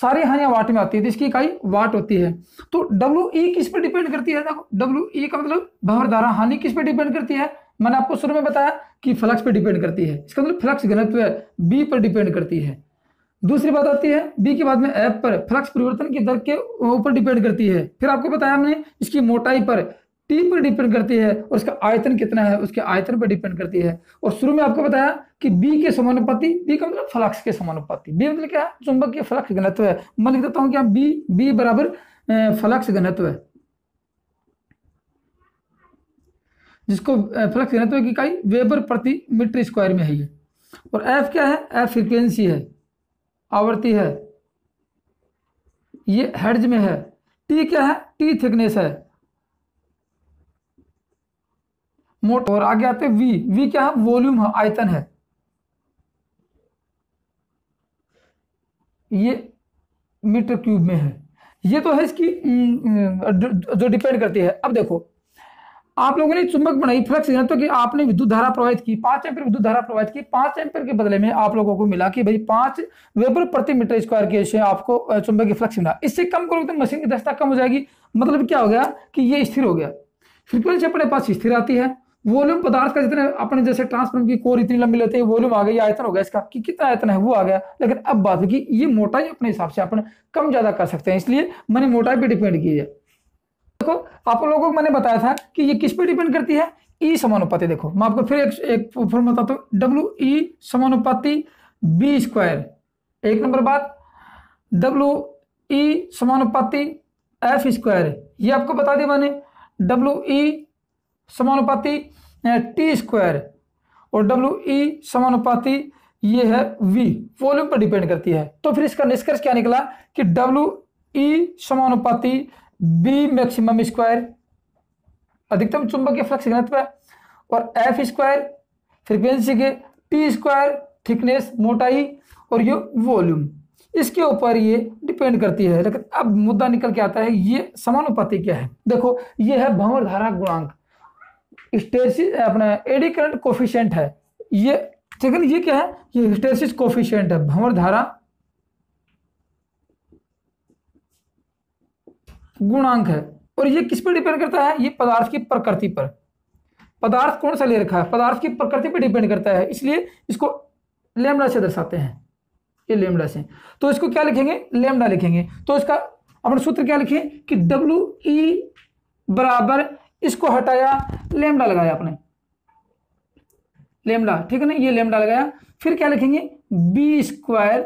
सारी हानियां वाट में आती है तो इसकी इकाई वाट होती है तो डब्ल्यू ई e किस पे डिपेंड करती है देखो डब्ल्यू ई e का मतलब भंवरदारा हानि किस पे डिपेंड करती है मैंने आपको शुरू में बताया कि फ्लक्स पे डिपेंड करती है इसका मतलब फ्लक्स घनत्व बी पर डिपेंड करती है दूसरी बात आती है बी के बाद में एफ पर फ्लक्स परिवर्तन की दर के ऊपर डिपेंड करती है फिर आपको बताया हमने इसकी मोटाई पर टी पर डिपेंड करती है और उसका आयतन कितना है उसके आयतन पर डिपेंड करती है और शुरू में आपको बताया कि बी के समानुपाति बी का मतलब फ्लक्स के समानुपाति बी मतलब क्या है चुंबक के फ्लक्स घनत्व है मैं लिख देता हूं कि आप बी बी बराबर फ्लक्स घनत्व है जिसको फ्लक्स घनत्व की इकाई वेबर प्रति मीटर स्क्वायर में है ये और एफ क्या है एफ फ्रीक्वेंसी है आवृत्ति है ये हर्ज में है टी क्या है टी थिकनेस है मोट और आगे आते वी वी क्या है वॉल्यूम है आयतन है ये मीटर क्यूब में है ये तो है इसकी जो डिपेंड करती है अब देखो आप लोगों ने चुंबक बनाई फ्लक्स तो कि आपने विद्युत धारा प्रवाहित की पांच एम्पियर विद्युत धारा प्रवाहित की पांच एम्पियर के बदले में आप लोगों को मिला कि भाई पांच वेबर प्रति मीटर स्क्वायर के से आपको चुंबक की फ्लक्स मिला इससे कम करोगे तो मशीन की दक्षता कम हो जाएगी मतलब क्या हो गया कि ये स्थिर हो गया फ्रिक्वेंसी अपने पास स्थिर आती है वॉल्यूम पदार्थ का जितने अपने जैसे ट्रांसफॉर्म की कोर इतनी लंबी लेते हैं वॉल्यूम आ या आयतन हो गया इसका कि कितना आयतन है वो आ गया लेकिन अब बात कि ये मोटाई अपने हिसाब से अपन कम ज्यादा कर सकते हैं इसलिए मैंने मोटाई पर डिपेंड की है देखो आप लोगों को मैंने बताया था कि ये किस पे डिपेंड करती है ई e समानुपाती देखो मैं आपको फिर एक एक फॉर्म बताता हूँ डब्ल्यू ई e समानुपाती बी स्क्वायर एक नंबर बात डब्ल्यू ई e समानुपाती एफ स्क्वायर ये आपको बता दिया मैंने डब्ल्यू ई समानुपाती टी स्क्वायर और डब्ल्यू ई e समानुपाती ये है वी वॉल्यूम पर डिपेंड करती है तो फिर इसका निष्कर्ष क्या निकला कि डब्ल्यू ई e समानुपाती बी मैक्सिमम स्क्वायर अधिकतम के फ्लक्स घनत्व है और एफ स्क्वायर फ्रिक्वेंसी के टी स्क्वायर थिकनेस मोटाई और ये वॉल्यूम इसके ऊपर ये डिपेंड करती है लेकिन अब मुद्दा निकल के आता है ये समानुपाती क्या है देखो ये है भंवर धारा गुणांक स्टेसिस अपना एडी करंट कोफिशियंट है ये सेकंड ये क्या है ये स्टेसिस कोफिशियंट है भंवर धारा गुणांक है और ये किस पर डिपेंड करता है ये पदार्थ की प्रकृति पर पदार्थ कौन सा ले रखा है पदार्थ की प्रकृति पर डिपेंड करता है इसलिए इसको लेमडा से दर्शाते हैं ये लेमडा से तो इसको क्या लिखेंगे लेमडा लिखेंगे तो इसका अपने सूत्र क्या लिखे कि डब्ल्यू ई e बराबर इसको हटाया लेमडा लगाया आपने लेमडा ठीक है ना ये लेमडा लगाया फिर क्या लिखेंगे B square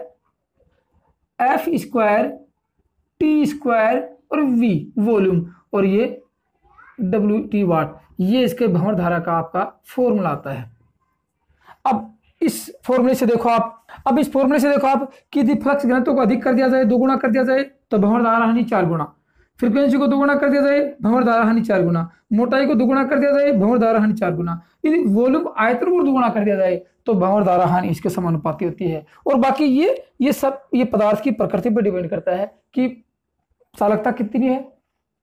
F square T square और वी वॉल्यूम और ये डब्ल्यू टी वाट ये इसके भ्रमण धारा का आपका फॉर्मूला आता है अब इस फॉर्मूले से देखो आप अब इस फॉर्मूले से देखो आप कि यदि फ्लक्स घनत्व को अधिक कर दिया जाए दो गुणा कर दिया जाए तो भ्रमण धारा हानि चार गुणा फ्रीक्वेंसी को दोगुना कर दिया जाए भंवर धारा हानि चार गुना मोटाई को दोगुना कर दिया जाए भंवर धारा हानि चार गुना यदि वॉल्यूम आयतन को दोगुना कर दिया जाए तो भंवर धारा हानि इसके समानुपाती होती है और बाकी ये ये सब ये पदार्थ की प्रकृति पर डिपेंड करता है कि चालकता कितनी है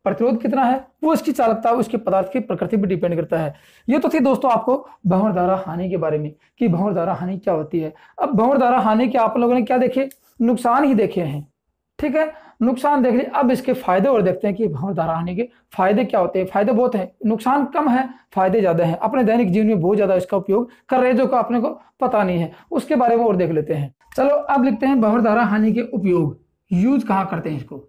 प्रतिरोध कितना है वो इसकी चालकता उसके पदार्थ की प्रकृति पर डिपेंड करता है ये तो थी दोस्तों आपको भंवर धारा हानि के बारे में कि भंवर धारा हानि क्या होती है अब भंवर धारा हानि के आप लोगों ने क्या देखे नुकसान ही देखे हैं ठीक है नुकसान देख लिए अब इसके फायदे और देखते हैं कि धारा हानि के फायदे क्या होते हैं फायदे बहुत हैं नुकसान कम है फायदे ज्यादा हैं अपने दैनिक जीवन में बहुत ज्यादा इसका उपयोग कर रहे हैं जो अपने को पता नहीं है उसके बारे में और देख लेते हैं चलो अब लिखते हैं भंवर धारा हानि के उपयोग यूज कहाँ करते हैं इसको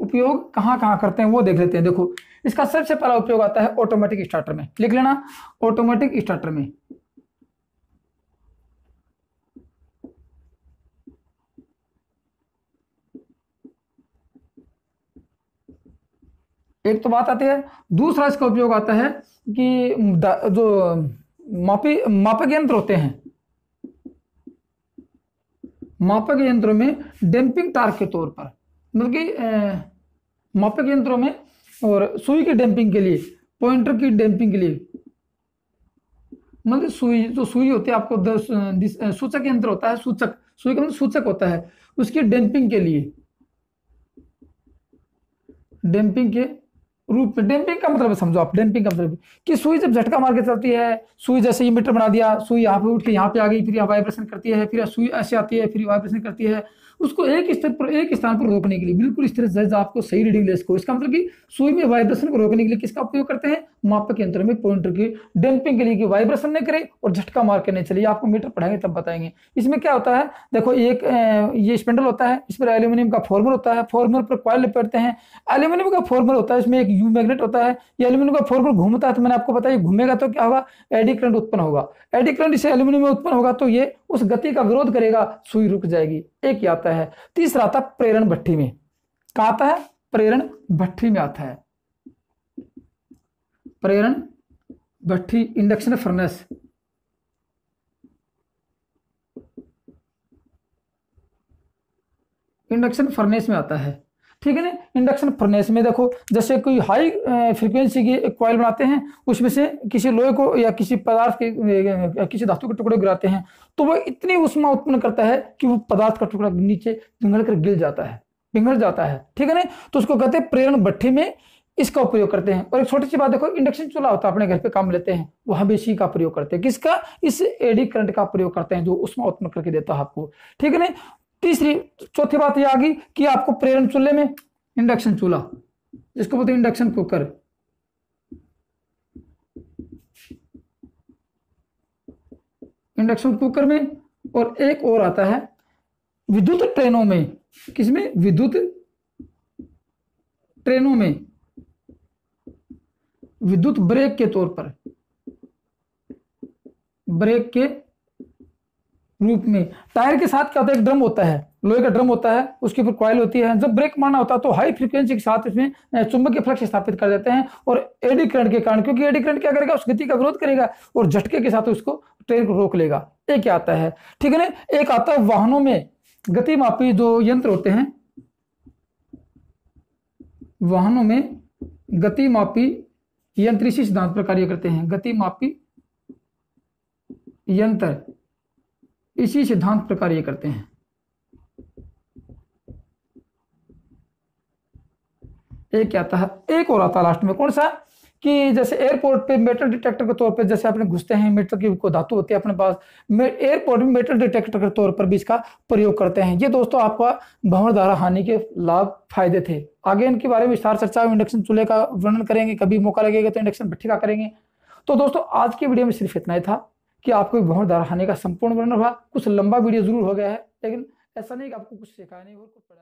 उपयोग कहाँ कहाँ करते हैं वो देख लेते हैं देखो इसका सबसे पहला उपयोग आता है ऑटोमेटिक स्टार्टर में लिख लेना ऑटोमेटिक स्टार्टर में एक तो बात आती है दूसरा इसका उपयोग आता है कि जो मापी मापक यंत्र होते हैं मापक यंत्रों में डैम्पिंग तार के तौर पर मतलब कि मापक यंत्रों में और सुई की डैम्पिंग के लिए पॉइंटर की डैम्पिंग के लिए मतलब सुई जो सुई होती है आपको सूचक यंत्र होता है सूचक सुई का मतलब सूचक होता है उसकी डैम्पिंग के लिए डैम्पिंग के रूप में डैम्पिंग का मतलब समझो आप डैम्पिंग का मतलब कि सुई जब झटका मार के चलती है सुई जैसे ये मीटर बना दिया सुई यहाँ पे उठ के यहाँ पे आ गई फिर यहाँ वाइब्रेशन करती है फिर सुई ऐसे आती है फिर वाइब्रेशन करती है उसको एक स्तर पर एक स्थान पर रोकने के लिए बिल्कुल इस तरह जज आपको सही रीडिंग ले इसको इसका मतलब कि सुई में वाइब्रेशन को रोकने के लिए किसका उपयोग करते हैं मापक यंत्र में पॉइंटर की डैम्पिंग के लिए कि वाइब्रेशन नहीं करे और झटका मार के नहीं चलिए आपको मीटर पढ़ाएंगे तब बताएंगे इसमें क्या होता है देखो एक ये स्पेंडल होता है इस पर एल्यूमिनियम का फॉर्मर होता है फॉर्मर पर क्वाइल लपेटते हैं एल्यूमिनियम का फॉर्मर होता है इसमें एक यू मैग्नेट होता है ये एल्यूमिनियम का फॉर्मर घूमता है तो मैंने आपको बताया घूमेगा तो क्या होगा एडी करंट उत्पन्न होगा एडी करंट इसे एल्यूमिनियम में उत्पन्न होगा तो ये उस गति का विरोध करेगा सुई रुक जाएगी एक ही आता है तीसरा आता है प्रेरण भट्टी में कहा आता है प्रेरण भट्टी में आता है प्रेरण भट्ठी इंडक्शन फर्नेस इंडक्शन फर्नेस में आता है ठीक है ना इंडक्शन फर्नेस में देखो जैसे कोई हाई फ्रीक्वेंसी की कॉयल बनाते हैं उसमें से किसी लोहे को या किसी पदार्थ के किसी धातु के टुकड़े गिराते हैं तो वो इतनी उष्मा उत्पन्न करता है कि वो पदार्थ का टुकड़ा नीचे पिंगल कर गिर जाता है पिंगल जाता है ठीक है ना तो उसको कहते हैं प्रेरण भट्ठी में इसका उपयोग करते हैं और एक छोटी सी बात देखो इंडक्शन चूल्हा होता है अपने घर पे काम लेते हैं वहां भी इसी का प्रयोग करते हैं किसका इस एडी करंट का प्रयोग करते हैं जो उसमें उत्पन्न करके देता है आपको ठीक है ना तीसरी चौथी बात यह आ गई कि आपको प्रेरण चूल्हे में इंडक्शन चूल्हा जिसको बोलते हैं इंडक्शन कुकर इंडक्शन कुकर में और एक और आता है विद्युत ट्रेनों में किसमें विद्युत ट्रेनों में विद्युत ब्रेक के तौर पर ब्रेक के रूप में टायर के साथ क्या होता है एक ड्रम होता है लोहे का ड्रम होता है उसके ऊपर कॉयल होती है जब ब्रेक मारना होता है तो हाई फ्रीक्वेंसी के साथ इसमें चुंबकीय फ्लक्स स्थापित कर देते हैं और एडी करंट के कारण क्योंकि एडी करंट क्या करेगा उस गति का विरोध करेगा और झटके के साथ उसको ट्रेन को रोक लेगा एक आता है ठीक है ना एक आता है वाहनों में गति मापी जो यंत्र होते हैं वाहनों में गति मापी यंत्रिशी सिद्धांत पर कार्य करते हैं गति मापी यंत्र इसी सिद्धांत पर कार्य करते हैं एक आता है एक और आता लास्ट में कौन सा कि जैसे एयरपोर्ट पे मेटल डिटेक्टर के तौर पर जैसे अपने घुसते हैं मेटल की को धातु होती है अपने पास एयरपोर्ट में मेटल डिटेक्टर के तौर पर भी इसका प्रयोग करते हैं ये दोस्तों आपका भवन धारा हानि के लाभ फायदे थे आगे इनके बारे में विस्तार चर्चा इंडक्शन चूल्हे का वर्णन करेंगे कभी मौका लगेगा तो इंडक्शन भट्टी का करेंगे तो दोस्तों आज की वीडियो में सिर्फ इतना ही था कि आपको भवन धारा हानि का संपूर्ण वर्णन हुआ कुछ लंबा वीडियो जरूर हो गया है लेकिन ऐसा नहीं कि आपको कुछ सिखाया नहीं और कुछ